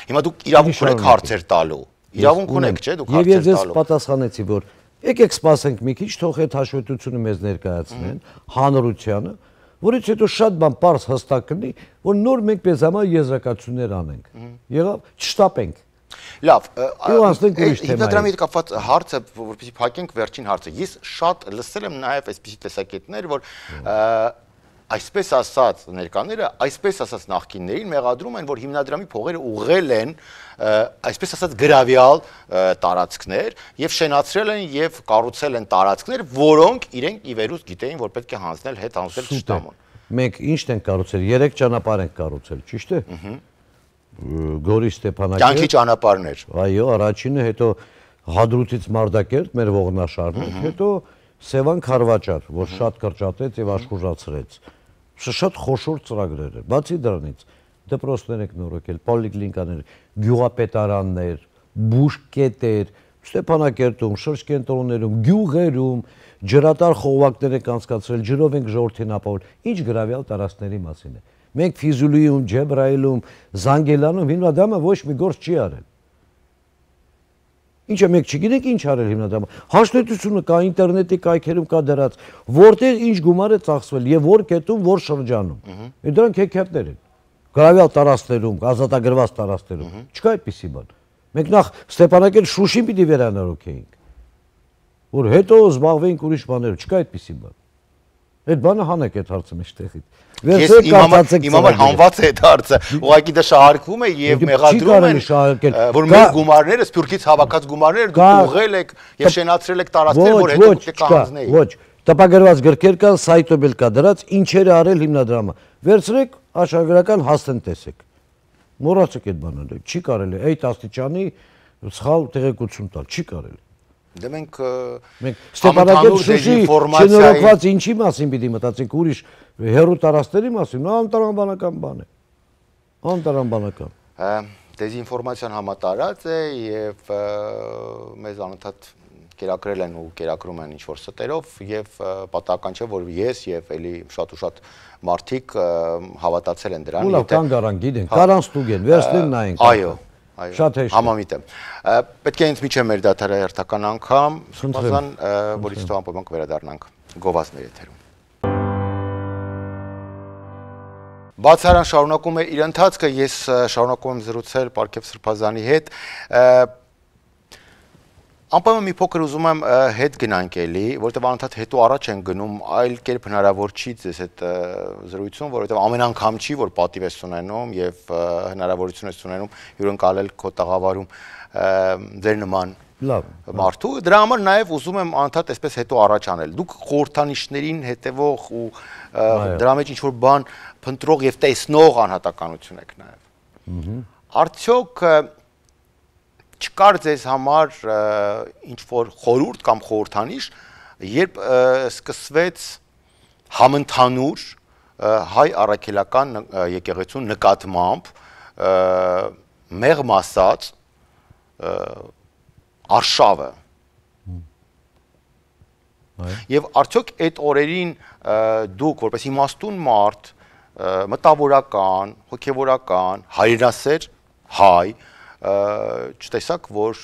Հիմա դուք իրավունք ունեք հարցեր տալու։ Իրավունք ունեք, չէ՞, դուք հարցեր տալու։ Եվ ես ես պատասխանեցի, որ եկեք սպասենք մի քիչ, թող այդ հաշվետվությունը մեզ ներկայացնեն, հանրությանը, որից հետո շատ բան པարս հստակ կլինի, որ նոր մենք մեզ համար եզրակացություններ անենք։ Եղավ, չշտապենք։ Լավ, ու անցնենք ուրիշ թեմայի։ Հիմնադրամի հետ կապված հարցը, որպեսզի փակենք վերջին հարցը։ Ես շատ լսել եմ նաև այսպիսի տեսակետներ, որ այսպես ասած ներկաները, այսպես ասած նախկիններին մեղադրում են, որ հիմնադրամի փողերը ուղղել են այսպես ասած գրավյալ տարածքներ եւ շենացրել են եւ կառուցել են տարածքներ, որոնք իրենք ի վերուս գիտեին, որ պետք է հանձնել հետ հանձնել շտամոն։ Մենք ի՞նչ ենք կառուցել, 3 ճանապարհ ենք կառուցել, ճիշտ է։ Գորի Ստեփանակերտ։ Կյանքի ճանապարհներ։ Այո, առաջինը, հետո Հադրուտից Մարդակերտ, մեր ողնաշարն, հետո Սևան Խարվաճար, որ շատ կրճատեց եւ աշխուժացրեց։ Ահա շատ խոշոր ծրագրեր էր։ Բացի դրանից դպրոցներ ենք նորոգել, պոլիկլինկաներ, գյուղապետարաններ, բուժկետեր, Ստեփանակերտում, շրջկենտրոններում, գյուղերում ջրատար խողովակներ ենք անցկացրել, ջրով ենք ժողովրդին ապահովել։ Ինչ գրավյալ տարածքների մասին է։ Մենք Ֆիզուլիում, Ջեբրայիլում, Զանգելանում հիմնադրամը ոչ մի գործ չի արել Ինչ է, մենք չգիտենք ինչ արել հիմնադրամը։ Հաշտեցությունը կա ինտերնետի կայքերում կա դրած, որտեղ ինչ գումար է ծախսվել եւ որ կետում, որ շրջանում։ Եվ դրանք հեքիաթներ են։ Գրավյալ տարածքներում, ազատագրված տարածքներում։ Չկա այդպիսի բան։ Մենք նախ Ստեփանակերտ Շուշին պիտի վերանորոգեինք։ Որ հետո զբաղվենք ուրիշ բաներով, չկա այդպիսի բան։ Այդ բանը հանեք այդ հարցը միշտեղից։ Ես իմ համար հանված է այդ հարցը։ Ուղղակի դա շահարկվում է եւ մեղադրում են, որ մեր գումարները, սփյուռքից հավաքած գումարները դուք ուղղել եք եւ շենացրել եք տարածքներ, որ հետո դուք կանձնեիք։ Ոչ, տպագրված գրքեր կան, սայթով էլ կա դրած, ինչեր արել հիմնադրամը։ Վերցրեք աշխարհագրական հաստեն տեսեք։ Մոռացեք այդ բանը, չի կարելի այդ աստիճանի սխալ տեղեկություն տալ, չի կարելի։ Դե մենք մենք Ստեփանակերտ Շուշի շնորհված ինչի մասին պիտի մտածենք ուրիշ հերու տարածքների մասին, նա անտրամբանական բան է։ Անտրամբանական։ հա, Դեզինֆորմացիան համատարած է եւ մեզ անընդհատ կերակրել են ու կերակրում են ինչ որ ստերով եւ պատահական չէ որ ես եւ էլի շատ ու շատ մարդիկ հավատացել են դրան։ Ու լավ կան գարան գիտեն, կարան ստուգեն, վերցնեն նայեն։ Այո, Շատ հեշտ։ Համամիտ է։ Պետք է ինձ միջը մեր դատարը հերթական անգամ, սպասան, որից թող ամպոմանք վերադառնանք գովազների եթերում։ Բացարան շարունակում է իր ընթացքը, ես շարունակում եմ զրուցել Պարքև Սրբազանի հետ։ Անպայման մի փոքր ուզում եմ հետ գնանք էլի, որովհետև անընդհատ հետո առաջ են գնում, այլ կերպ հնարավոր չի ձեզ այդ զրույցում, որովհետև ամեն անգամ չի, որ պատիվ ես ունենում եւ հնարավորություն ես ունենում հյուրընկալել քո տաղավարում ձեր նման լավ մարդու։ Դրա համար նաեւ ուզում եմ անընդհատ այսպես հետո առաջ անել։ Դուք խորթանիշներին հետևող ու դրա մեջ ինչ որ բան փնտրող եւ տեսնող անհատականություն եք նաեւ։ Արդյոք չկար ձեզ համար ինչ որ խորուրդ կամ խորհրդանիշ, երբ սկսվեց համընդհանուր հայ առաքելական եկեղեցու նկատմամբ մեղմ ասած արշավը Եվ արդյոք այդ օրերին դուք որպես իմաստուն մարդ, մտավորական, հոգևորական, հայրենասեր հայ, չտեսակ, որ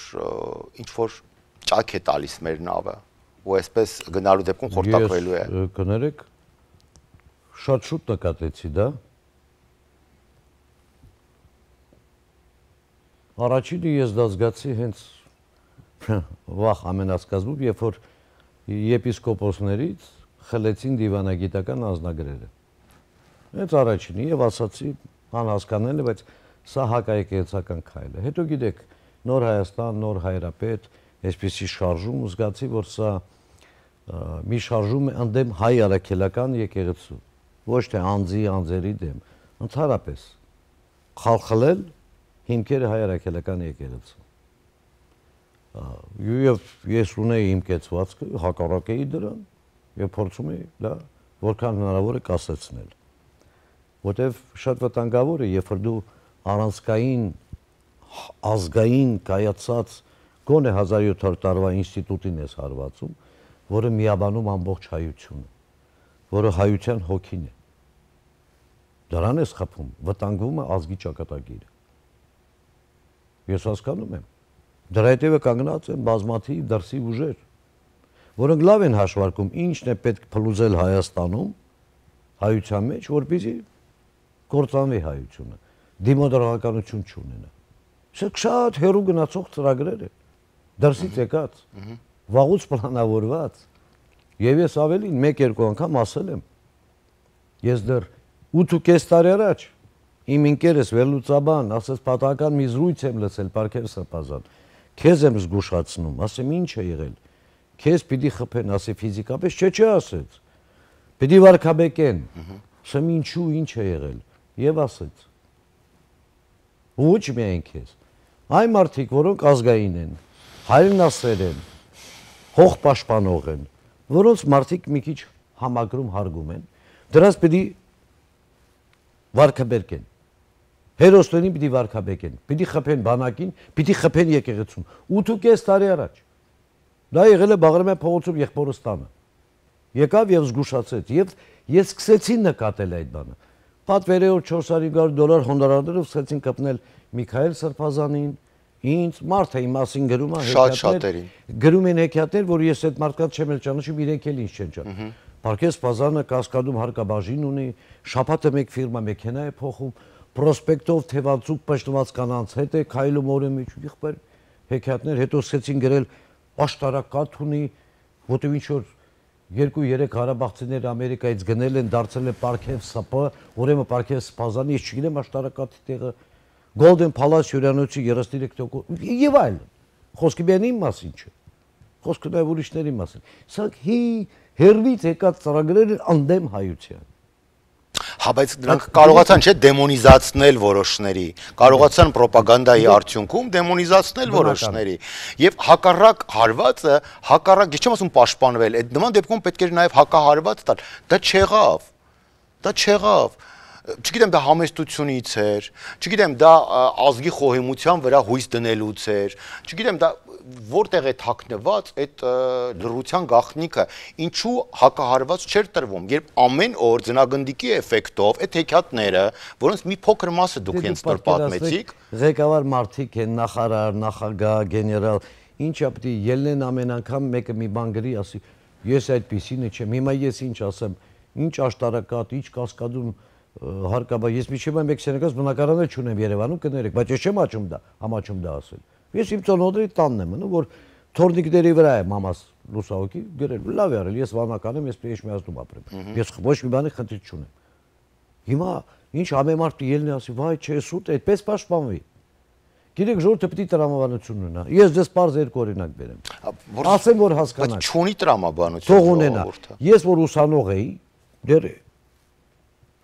ինչ որ ճակ է տալիս մեր նավը, ու այսպես գնալու դեպքում խորտակվելու է։ Ես կներեք, շատ շուտ նկատեցի դա։ Առաջինը ես դա զգացի հենց <laughs> վախ ամենասկազմում, երբ որ եպիսկոպոսներից խլեցին դիվանագիտական անձնագրերը։ Հենց առաջինի եւ ասացի, հան հասկանել է, բայց Սա հակայեկեցական քայլ է։ Հետո գիտեք, նոր Հայաստան, նոր Հայրապետ, այսպիսի շարժում զգացի, որ սա մի շարժում է ընդդեմ հայ արաքելական եկեղեցու, ոչ թե անձի, անձերի դեմ, ընդհանրապես խալխլել հիմքերը հայ արաքելական եկեղեցու։ Եվ ես ունեի իմ կեցվածքը, հակառակեի դրան եւ փորձում էի դա որքան հնարավոր է կասեցնել։ Որտեւ շատ վտանգավոր է, երբ որ դու առանցքային ազգային կայացած գոնե 1700 տարվա ինստիտուտին ես հարվածում, որը միաբանում ամբողջ հայությունը, որը հայության հոգին է։ Դրան ես խփում, վտանգվում է ազգի ճակատագիրը։ Ես հասկանում եմ։ Դրա հետևը կանգնած են բազմաթիվ դրսի ուժեր, որոնք լավ են հաշվարկում, ինչն է պետք փլուզել Հայաստանում հայության մեջ, որպեսզի կործանվի հայությունը դիմոդարականություն չունենա։ Սրանք շատ հերու գնացող ծրագրեր են։ Դրսից եկած, վաղուց պլանավորված։ Եվ ես ավելին 1-2 անգամ ասել եմ։ Ես դեռ 8.5 տարի առաջ իմ ինքերս վերլուծաբան ասես պատահական մի զրույց եմ լսել Պարքև Սապազան։ Քեզ եմ զգուշացնում, ասեմ ինչ է եղել։ Քեզ պիտի խփեն, ասի ֆիզիկապես, չէ՞ չէ ասեց։ Պիտի վարկաբեկեն։ Ասեմ ինչու, ինչ է եղել։ Եվ ասեց ոչ միայն քեզ։ Այն մարդիկ, որոնք ազգային են, հայրենասեր են, հող պաշտպանող են, որոնց մարդիկ մի քիչ համագրում հարգում են, դրանց պիտի վարկաբերկեն։ Հերոսներին պիտի վարկաբերկեն, պիտի խփեն բանակին, պիտի խփեն եկեղեցուն։ 8.5 տարի առաջ։ Դա եղել է Բաղրամյան փողոցում եղբորստանը։ Եկավ եւ զգուշացեց, եւ ես սկսեցի նկատել այդ բանը պատվերեոր 400 դոլար հոնդարարներով սկսեցին կպնել Միքայել Սրբազանին, ինձ մարդը իմ մասին գրում է հեքիաթներ։ Շատ շատերին։ Գրում են հեքիաթներ, որ ես այդ մարդկանց չեմ էլ ճանաչում, իրենք էլ ինձ չեն ճանաչում։ Պարքես Պազանը Կասկադում հարկաբաժին ունի, շաբաթը մեկ ֆիրմա մեքենա է փոխում, պրոսպեկտով թևածուկ պաշտված կանանց հետ է քայլում օրը միջ իղբեր հեքիաթներ, հետո սկսեցին գրել աշտարակատ ունի, որտեւ ինչ որ 2-3 հարաբաղցիներ Ամերիկայից գնել են, դարձել են Պարքև ՍՊ, ուրեմն Պարքև Սպազանի, ես չգիտեմ աշտարակատի տեղը, Golden Palace հյուրանոցի 33% եւ այլն։ Խոսքը միայն իմ մասին չէ։ Խոսքը նաեւ ուրիշների մասին։ Սա հի հերվից եկած ծրագրեր են անդեմ հայության։ Հա, բայց նրանք կարողացան չէ դեմոնիզացնել որոշների, կարողացան ռոպագանդայի դե- արդյունքում դեմոնիզացնել որոշների։ Եվ հակառակ հարվածը, հակառակ, ես չեմ ասում պաշտպանվել, այդ նման դեպքում պետք էր նաև հակահարված տալ։ Դա չեղավ։ Դա չեղավ չգիտեմ դա համեստությունից էր, չգիտեմ դա ազգի խոհեմության վրա հույս դնելուց էր, չգիտեմ դա որտեղ է թաքնված այդ լրության գաղտնիքը, ինչու հակահարված չէր տրվում, երբ ամեն օր ձնագնդիկի էֆեկտով այդ հեքիաթները, որոնց մի փոքր մասը դուք դե հենց նոր պատմեցիք, ղեկավար մարդիկ են, նախարար, նախագահ, գեներալ, ինչա պետք է ելնեն ամեն անգամ մեկը մի բան գրի, ասի, ես այդպեսին չեմ, հիմա ես ինչ ասեմ, ինչ աշտարակատ, ինչ կասկադում հարկաբա ես միջև եմ մեքսենիկաց բնակարանը չունեմ Երևանում կներեք, բայց ես չեմ աճում դա, համաճում դա ասել։ Ես իմ ծնողների տանն եմ մնում, որ թորնիկների վրա է մամաս լուսավորքի գրել։ Լավ է արել, ես վանական եմ, ես պեշ միազդում ապրեմ։ Ես ոչ մի բանի խնդիր չունեմ։ Հիմա ինչ ամեն մարդը ելնի ասի, վայ, չէ, սուտ, այդպես պաշտպանվի։ Գիտեք, ժողովուրդը պիտի տրամաբանություն ունենա։ Ես դες པարզ երկու օրինակ բերեմ։ Ասեմ, որ հասկանաք։ Բայց չունի տրամաբանություն։ Թող ունենա։ Ես որ ուսանող էի, դեր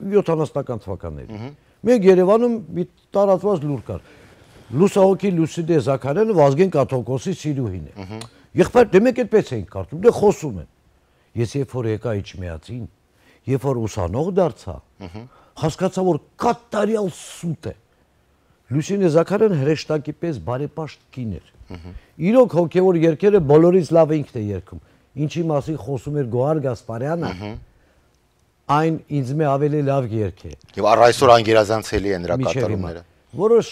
70-ական թվականներին։ Մենք Երևանում մի տարածված լուր կար։ Լուսահոգի Լուսիդե Զաքարյանը Վազգեն Կաթողիկոսի սիրուհին է։ Եղբայր, դե մենք այդպես էինք կարծում, դե խոսում են։ Ես երբ որ եկա Իջմիածին, երբ որ ուսանող դարձա, հասկացա որ կատարյալ սուտ է։ Լուսինե Զաքարյան հրեշտակի պես բարեպաշտ կին էր։ Իրոք հոգևոր երկերը բոլորից լավ ինքն է երգում։ Ինչի մասին խոսում էր Գոհար Գասպարյանը, այն ինձ մե ավելի լավ երգ է։ Եվ առ այսօր անգերազանցելի են նրա կատարումները։ Որոշ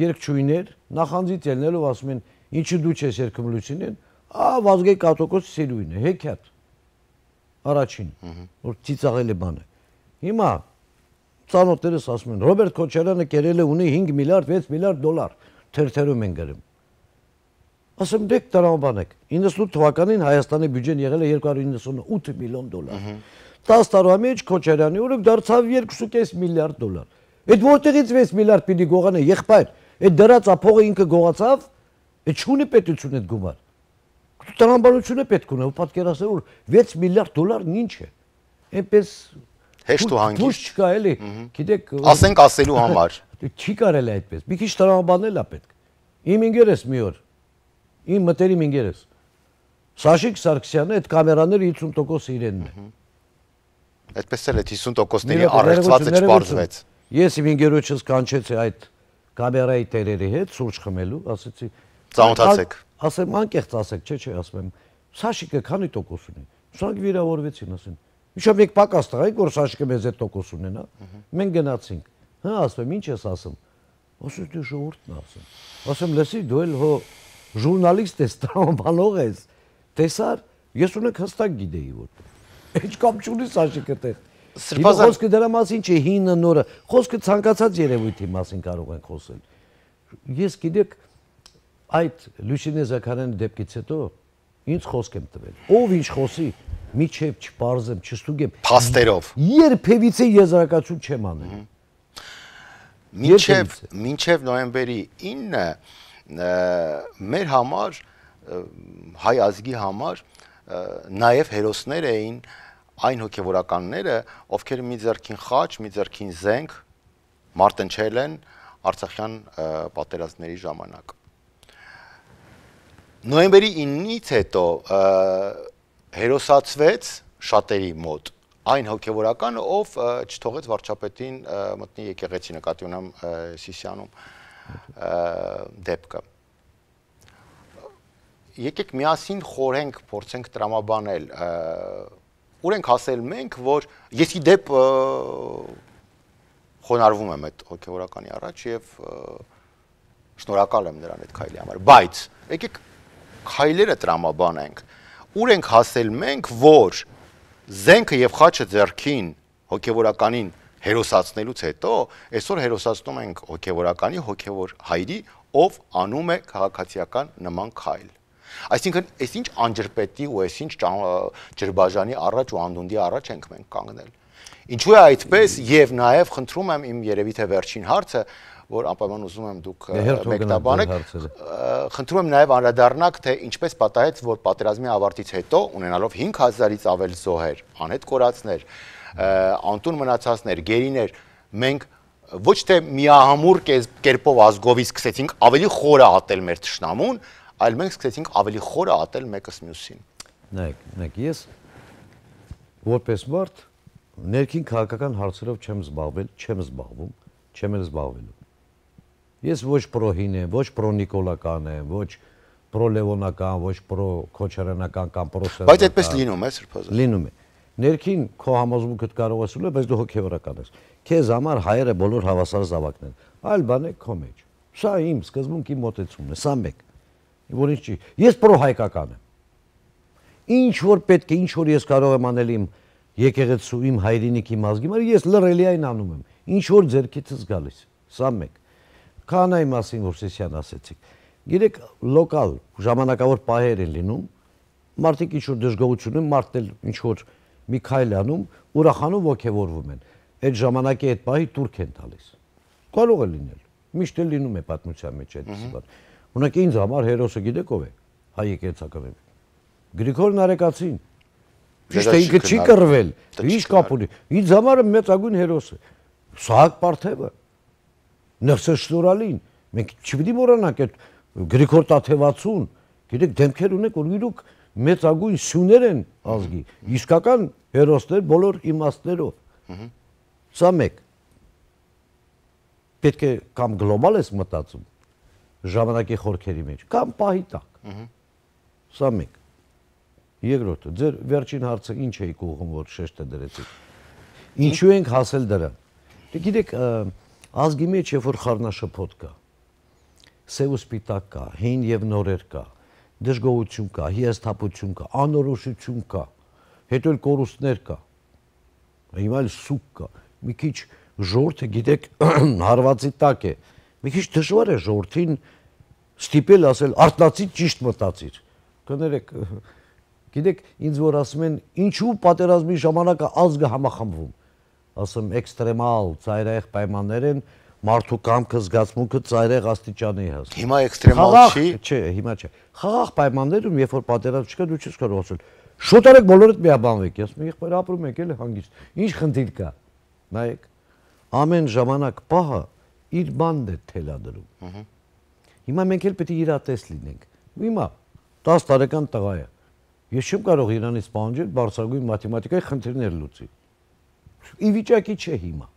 երգչուհիներ նախանձից ելնելով ասում են, ինչու դու չես երգում լուսինեն, ա վազգե կատոկոս սիրույն է, հեքիաթ։ Առաջին, որ ծիծաղել է բանը։ Հիմա ծանոթներս ասում են, Ռոբերտ Քոչարյանը կերել է ունի 5 միլիարդ, 6 միլիարդ դոլար, թերթերում են գրում։ Ասեմ դեք տրամաբանեք։ 98 թվականին Հայաստանի բյուջեն եղել է 298 միլիոն դոլար։ 10 տարվա մեջ Քոչարյանի օրոք դարձավ 2.5 միլիարդ դոլար։ Այդ որտեղից 6 միլիարդ պիտի գողանա, եղբայր, այդ դրած ափողը ինքը գողացավ, այդ չունի պետություն այդ գումար։ Տրամաբանությունը պետք ունի, ու պատկերացնել որ 6 միլիարդ դոլարն ինչ է։ Էնպես հեշտ ու հանգիստ։ Դուրս չկա էլի, գիտեք, ասենք ասելու համար։ <laughs> Չի կարելի այդպես։ Մի քիչ տրամաբանել է պետք։ Իմ ինգերես մի օր։ Իմ մտերիմ ինգերես։ Սաշիկ Սարգսյանը այդ կամերաները 50%-ը իրենն է։ Ահա Այդպես էլ այդ 50%-ների առեղծվածը չբարձվեց։ Ես իմ ինգերոջս կանչեցի այդ կամերայի տերերի հետ սուրճ խմելու, ասեցի ծանոթացեք։ Ասեմ անկեղծ ասեք, չէ, չէ, ասում եմ, Սաշիկը քանի տոկոս ունի։ Սրանք վիրավորվեցին, ասեն։ Միշտ մեկ պակաս տղայի, որ Սաշիկը մեզ այդ տոկոս ունենա։ Մենք գնացինք։ Հա, ասում եմ, ինչ ես ասում։ Ասում դու ժողովուրդն ասում։ Ասում լսի, դու էլ հո ժուրնալիստ ես, տրամաբանող ես։ Տեսար, ես ունեք հստակ գիտեի որ Ինչ կամ չունի Սաշիկը տեղ։ Սրբազան խոսքը դրա մասին չէ, հինը նորը։ Խոսքը ցանկացած երևույթի մասին կարող ենք խոսել։ Ես գիտեք այդ Լուսինե Զաքարյանի դեպքից հետո ինձ խոսք եմ տվել։ Ով ինչ խոսի, միչև չբարձեմ, չստուգեմ։ Փաստերով։ Երբևիցե եզրակացություն չեմ անել։ Մինչև մինչև նոյեմբերի 9-ը մեր համար հայ ազգի համար նաև հերոսներ էին այն հոգևորականները, ովքեր մի ձեռքին խաչ, մի ձեռքին զենք մարտնչել են Արցախյան պատերազմների ժամանակ։ Նոյեմբերի 9-ից հետո հերոսացվեց շատերի մոտ այն հոգևորականը, ով չթողեց վարչապետին մտնի եկեղեցի նկատի ունեմ Սիսիանում դեպքը եկեք միասին խորենք, փորձենք տրամաբանել ուր ենք հասել մենք, որ ես իդեպ խոնարվում եմ այդ հոգեորականի առաջ եւ շնորհակալ եմ նրան այդ քայլի համար, բայց եկեք քայլերը տրամաբանենք։ Ուր ենք հասել մենք, որ զենքը եւ խաչը ձեռքին հոգեորականին հերոսացնելուց հետո այսօր հերոսացնում ենք հոգեորականի հոգեոր հայրի, ով անում է քաղաքացիական նման քայլ։ Այսինքն, այս ինչ անջրպետի ու այս ինչ ջրբաժանի առաջ ու անդունդի առաջ ենք մենք կանգնել։ Ինչու է այդպես եւ նաեւ խնդրում եմ իմ երևի թե վերջին հարցը, որ անպայման ուզում եմ դուք դե, մեկտաբանեք։ Խնդրում եմ նաև անդրադառնաք, թե ինչպես պատահեց, որ պատերազմի ավարտից հետո ունենալով 5000-ից ավել զոհեր, անհետ կորածներ, անտուն մնացածներ, գերիներ, մենք ոչ թե միահամուռ կերպով ազգովի սկսեցինք ավելի խորը ատել մեր ճշնամուն, այլ մենք սկսեցինք ավելի խորը ատել մեկս մյուսին։ Նայեք, նայեք, ես որպես մարդ ներքին քաղաքական հարցերով չեմ զբաղվել, չեմ զբաղվում, չեմ էլ զբաղվելու։ Ես ոչ պրոհին եմ, ոչ պրոնիկոլական եմ, ոչ պրոլևոնական, ոչ պրոքոչարանական կամ պրոսերական։ Բայց այդպես լինում է սրբազան։ Լինում է։ Ներքին քո համոզմունքդ կարող ես ունել, բայց դու հոգևորական ես։ Քեզ համար հայերը բոլոր հավասար զավակներ են։ Այլ բան է քո մեջ։ Սա իմ սկզբունքի մոտեցումն է, սա մեկ որ ինչ չի։ Ես պրոհայկական եմ։ Ինչ որ պետք է, ինչ որ ես կարող եմ անել իմ եկեղեցու, իմ հայրենիքի ազգի համար, ես լռելի այն անում եմ։ Ինչ որ ձերքիցս գալիս։ Սա մեկ։ Քանայի մասին որ Սեսյան ասեցիք։ Երեք լոկալ ժամանակավոր պահեր են լինում։ Մարդիկ ինչ որ դժգոհություն են, մարդն էլ ինչ որ մի քայլ անում, ուրախանում ողքեվորվում են։ Այդ ժամանակի այդ պահի турք են տալիս։ Կարող է լինել։ Միշտ է լինում է պատմության մեջ այդպես բան։ mm -hmm Ունակ ինձ համար հերոսը գիտեք ով է։ Հայիկ Էցակովը։ Գրիգոր Նարեկացին։ Ճիշտ է, ինքը չի կռվել, ի՞նչ կապ ունի։ Ինձ համար մեծագույն հերոս է։ Սահակ Պարթևը։ Ներսե Շնորալին։ Մենք չպիտի մոռանանք այդ Գրիգոր Տաթևացուն։ Գիտեք, դեմքեր ունեք, որ իրոք մեծագույն սյուներ են ազգի։ Իսկական հերոսներ բոլոր իմաստներով։ Սա մեկ։ Պետք է կամ գլոբալ ես մտածում, ժամանակի խորքերի մեջ կամ պահի տակ։ Սա մեկ։ Երկրորդը, ձեր վերջին հարցը ինչ էի կողում, որ շեշտը դրեցիք։ Ինչու ենք հասել դրան։ Դե գիտեք, ազգի մեջ երբ որ խառնաշփոթ կա, սև ու սպիտակ կա, հին եւ նորեր կա, դժգոհություն կա, հիասթափություն կա, անորոշություն կա, հետո էլ կորուստներ կա։ Հիմա էլ սուկ կա։ Մի քիչ ժորթը, գիտեք, <clears throat> հարվածի տակ է։ Ա, մի քիչ դժվար է ժողովրդին ստիպել ասել արտնացի ճիշտ մտածիր։ Կներեք, <laughs> գիտեք, ինձ որ ասում են ինչու պատերազմի ժամանակ ազգը համախմբվում ասեմ էքստրեմալ ծայրահեղ պայմաններ են մարդու կամքը զգացմունքը ծայրահեղ աստիճանի հասնում։ Հիմա էքստրեմալ չի։ Չէ, հիմա չէ։ Խաղաղ պայմաններում երբ որ պատերազմ չկա դու չես կարող ասել շուտով բոլորդ միաբանվեք։ Ես մի եղբայր ապրում եք էլի հանգիստ։ Ինչ խնդիր կա։ Նայեք։ Ամեն ժամանակ պահը իր բանդ է թելադրում։ Հիմա մենք էլ պետք է իրատես լինենք։ Հիմա 10 տարեկան տղա է։ Ես չեմ կարող իրանից պահանջել բարձրագույն մաթեմատիկայի խնդիրներ լուծի։ Ի վիճակի չէ հիմա։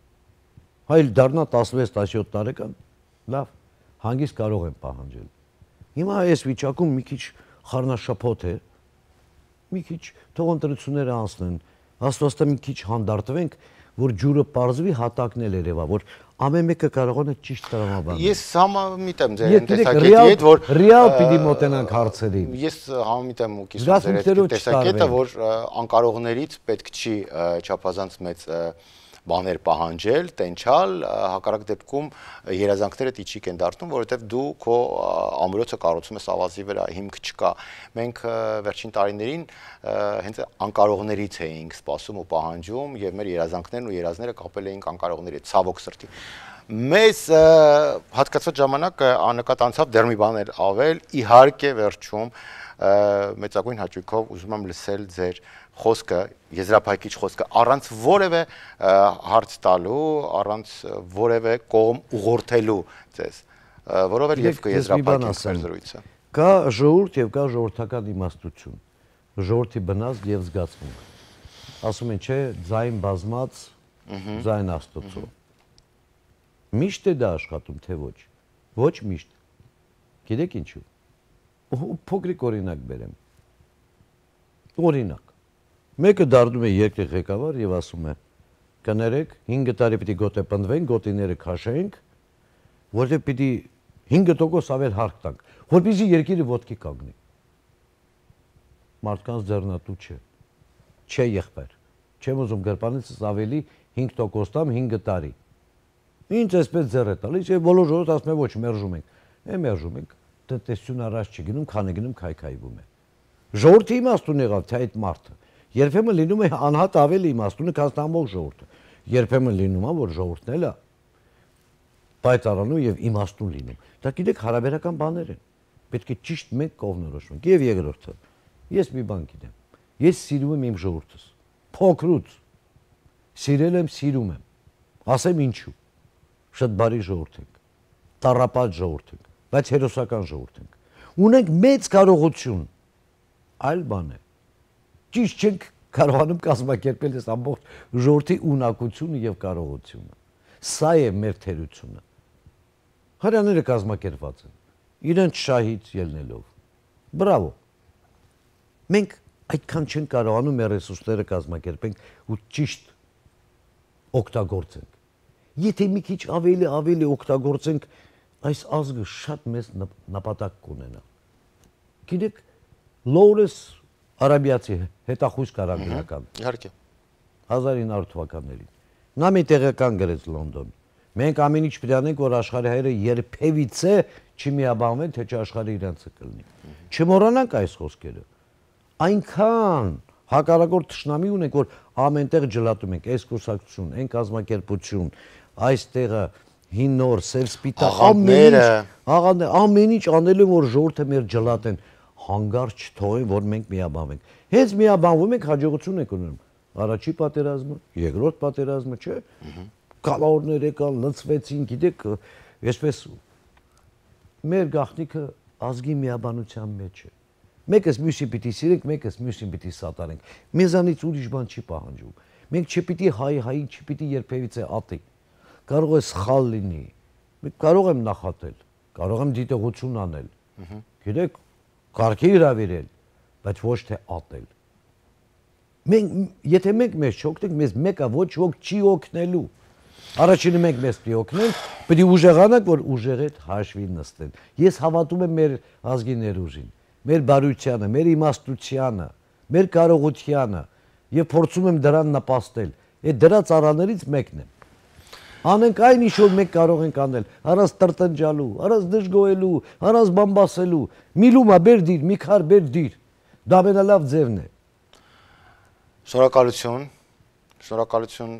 Հայլ դառնա 16-17 տարեկան, լավ, հանգիստ կարող եմ պահանջել։ Հիմա այս վիճակում մի քիչ խառնաշփոթ է։ Մի քիչ թող ընտրությունները անցնեն, հաստոստը մի քիչ հանդարտվենք, որ ջուրը པարզվի հատակն էլ երևա, որ ամեն մեկը կարող է ճիշտ տրամաբանել։ Ես համամիտ եմ ձեր տեսակետի հետ, որ ռեալ պիտի մոտենանք հարցերին։ Ես համամիտ եմ ու կիսում ձեր տեսակետը, որ անկարողներից պետք չի չափազանց մեծ բաներ պահանջել, տենչալ, հակառակ դեպքում երազանքները տիչիկ են դառնում, որովհետև դու քո ամրոցը կառուցում ես ավազի վրա, հիմք չկա։ Մենք վերջին տարիներին հենց անկարողներից էինք սպասում ու պահանջում եւ մեր երազանքներն ու երազները կապել էինք անկարողների ցավոք սրտի մեզ հատկացած ժամանակ աննկատ անցավ դեռ մի բան էր ավել իհարկե վերջում մեծագույն հաճույքով ուզում եմ լսել ձեր և, խոսքը, եզրափակիչ խոսքը առանց որևէ հարց տալու, առանց որևէ կողմ ուղղորդելու ձեզ, որով էլ եւ կեզրափակի մեր զրույցը։ Կա ժողովուրդ եւ կա ժողովրդական իմաստություն։ Ժողովրդի բնազդ եւ զգացմունք։ Ասում են, չէ, ձայն բազմած, ձայն Աստծո։ Միշտ է դա աշխատում, թե ոչ։ Ոչ միշտ։ Գիտեք ինչու։ Փոքրիկ օրինակ բերեմ։ Օրինակ Մեկը դառնում է երկրի ղեկավար եւ ասում է. կներեք, 5 տարի պիտի գոտե պնդվեն, գոտիները քաշենք, որտեղ պիտի 5% ավել հարկ տանք, որպեսզի երկիրը ոտքի կանգնի։ Մարդկանց ձեռնատու չէ։ Չէ եղբայր։ Չեմ ուզում գրպանից ավելի 5% տամ 5 տարի։ Ինչ էսպես ձեռ է տալիս, եւ բոլոր ժողովուրդ ասում է ոչ, մերժում ենք։ Է մերժում ենք, տնտեսություն առաջ չի գնում, քանի գնում քայքայվում է։ Ժողովրդի իմաստ ունեղավ թե այդ մարդը Երբեմն լինում է անհատ ավելի իմաստունը, քան ամբողջ ժողովուրդը։ Երբեմն լինում է, որ ժողովուրդն էլա պայծառանում եւ իմաստուն լինում։ Դա գիտեք հարաբերական բաներ են։ Պետք է ճիշտ մենք կողնորոշվենք։ Եվ երկրորդը, ես մի բան գիտեմ։ Ես սիրում եմ իմ ժողովուրդս։ Փոքրուց սիրել եմ, սիրում եմ։ Ասեմ ինչու։ Շատ բարի ժողովուրդ ենք։ Տարապած ժողովուրդ ենք, բայց հերոսական ժողովուրդ ենք։ Ունենք մեծ կարողություն։ Այլ բան է ճիշտ չենք կարողանում կազմակերպել այս ամբողջ ժողովրդի ունակությունը եւ կարողությունը։ Սա է մեր թերությունը։ Հրաները կազմակերպված են իրենց շահից ելնելով։ Բրավո։ Մենք այդքան չեն կարողանում մեր ռեսուրսները կազմակերպենք ու ճիշտ օգտագործենք։ Եթե մի քիչ ավելի ավելի օգտագործենք, այս ազգը շատ մեծ նպատակ կունենա։ Գիտեք, Լորես արաբիացի հետախույս կարագնական։ Իհարկե։ 1900 թվականներին։ Նա մի տեղական գրեց Լոնդոն։ Մենք ամեն ինչ պետք է որ աշխարհի հայրը երբևիցե չմիաբանվեն, թե չէ աշխարհը իրանցը կլինի։ Չմոռանանք այս խոսքերը։ Այնքան հակառակորդ ճշնամի ունենք, որ ամենտեղ ջլատում ենք այս կուրսակցություն, այն կազմակերպություն, այս տեղը հին նոր, սև սպիտակ ամեն ինչ, ամեն ինչ անելու որ ժողովուրդը մեր ջլատեն։ ամ հանգար չթողեն, որ մենք միաբանվենք։ Հենց միաբանվում ենք, հաջողություն ենք ունենում։ Առաջի պատերազմը, երկրորդ պատերազմը, չէ՞։ Կալավորներ եկան, լծվեցին, գիտեք, այսպես մեր գաղտնիքը ազգի միաբանության մեջ է։ Մեկս մյուսին պիտի սիրենք, մեկս մյուսին պիտի սատարենք։ Մեզանից ուրիշ բան չի պահանջում։ Մենք չպիտի հայ հային չպիտի երբևիցե ատի։ Կարող է սխալ լինի։ Մենք կարող եմ նախատել, կարող եմ դիտողություն անել։ Գիտեք, կարգի հրավիրել, բայց ոչ թե ատել։ Մենք եթե մենք մեզ չօգնենք, մեզ մեկը ոչ ոք չի օգնելու։ Առաջինը մենք մեզ պետք է օգնենք, պետք է ուժեղանանք, որ ուժեղետ հաշվի նստեն։ Ես հավատում եմ մեր ազգի ներուժին, մեր բարությանը, մեր իմաստությանը, մեր կարողությանը եւ փորձում եմ դրան նպաստել։ Այդ դրա ծառաներից մեկն է անենք այն ինչ որ մենք կարող ենք անել, առանց տրտնջալու, առանց դժգոհելու, առանց բամբասելու։ Մի լումա բեր դիր, մի քար բեր դիր։ Դա մենալավ ձևն է։ Շնորհակալություն։ Շնորհակալություն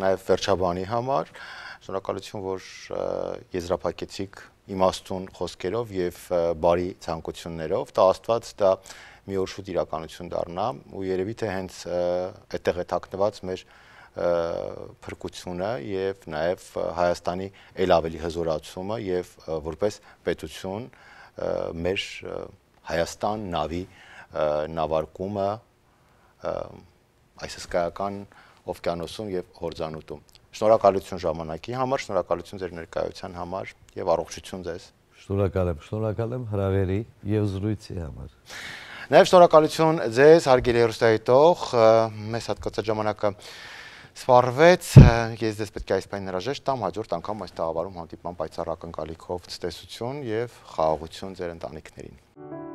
նաև վերջաբանի համար։ Շնորհակալություն, որ եզրափակեցիք իմաստուն խոսքերով եւ բարի ցանկություններով տա աստված դա մի օր շուտ իրականություն դառնա ու երևի թե հենց այդտեղ է թաքնված մեր փրկությունը եւ նաեւ Հայաստանի ել ավելի հզորացումը եւ որպես պետություն մեր Հայաստան նավի նավարկումը այսսկայական օվկիանոսում եւ հորձանուտում։ Շնորհակալություն ժամանակի համար, շնորհակալություն ձեր ներկայության համար եւ առողջություն ձեզ։ Շնորհակալ եմ, շնորհակալ եմ հրավերի եւ զրույցի համար։ Նաեւ շնորհակալություն ձեզ հարգելի հերոստայիտող, մեզ հատկացած ժամանակը սվարվեց, ես ձեզ պետք է այս պայն հրաժեշտ տամ, հաջորդ անգամ այս տաղավարում հանդիպման պայծառ ակնկալիքով ցտեսություն եւ խաղաղություն ձեր ընտանիքներին։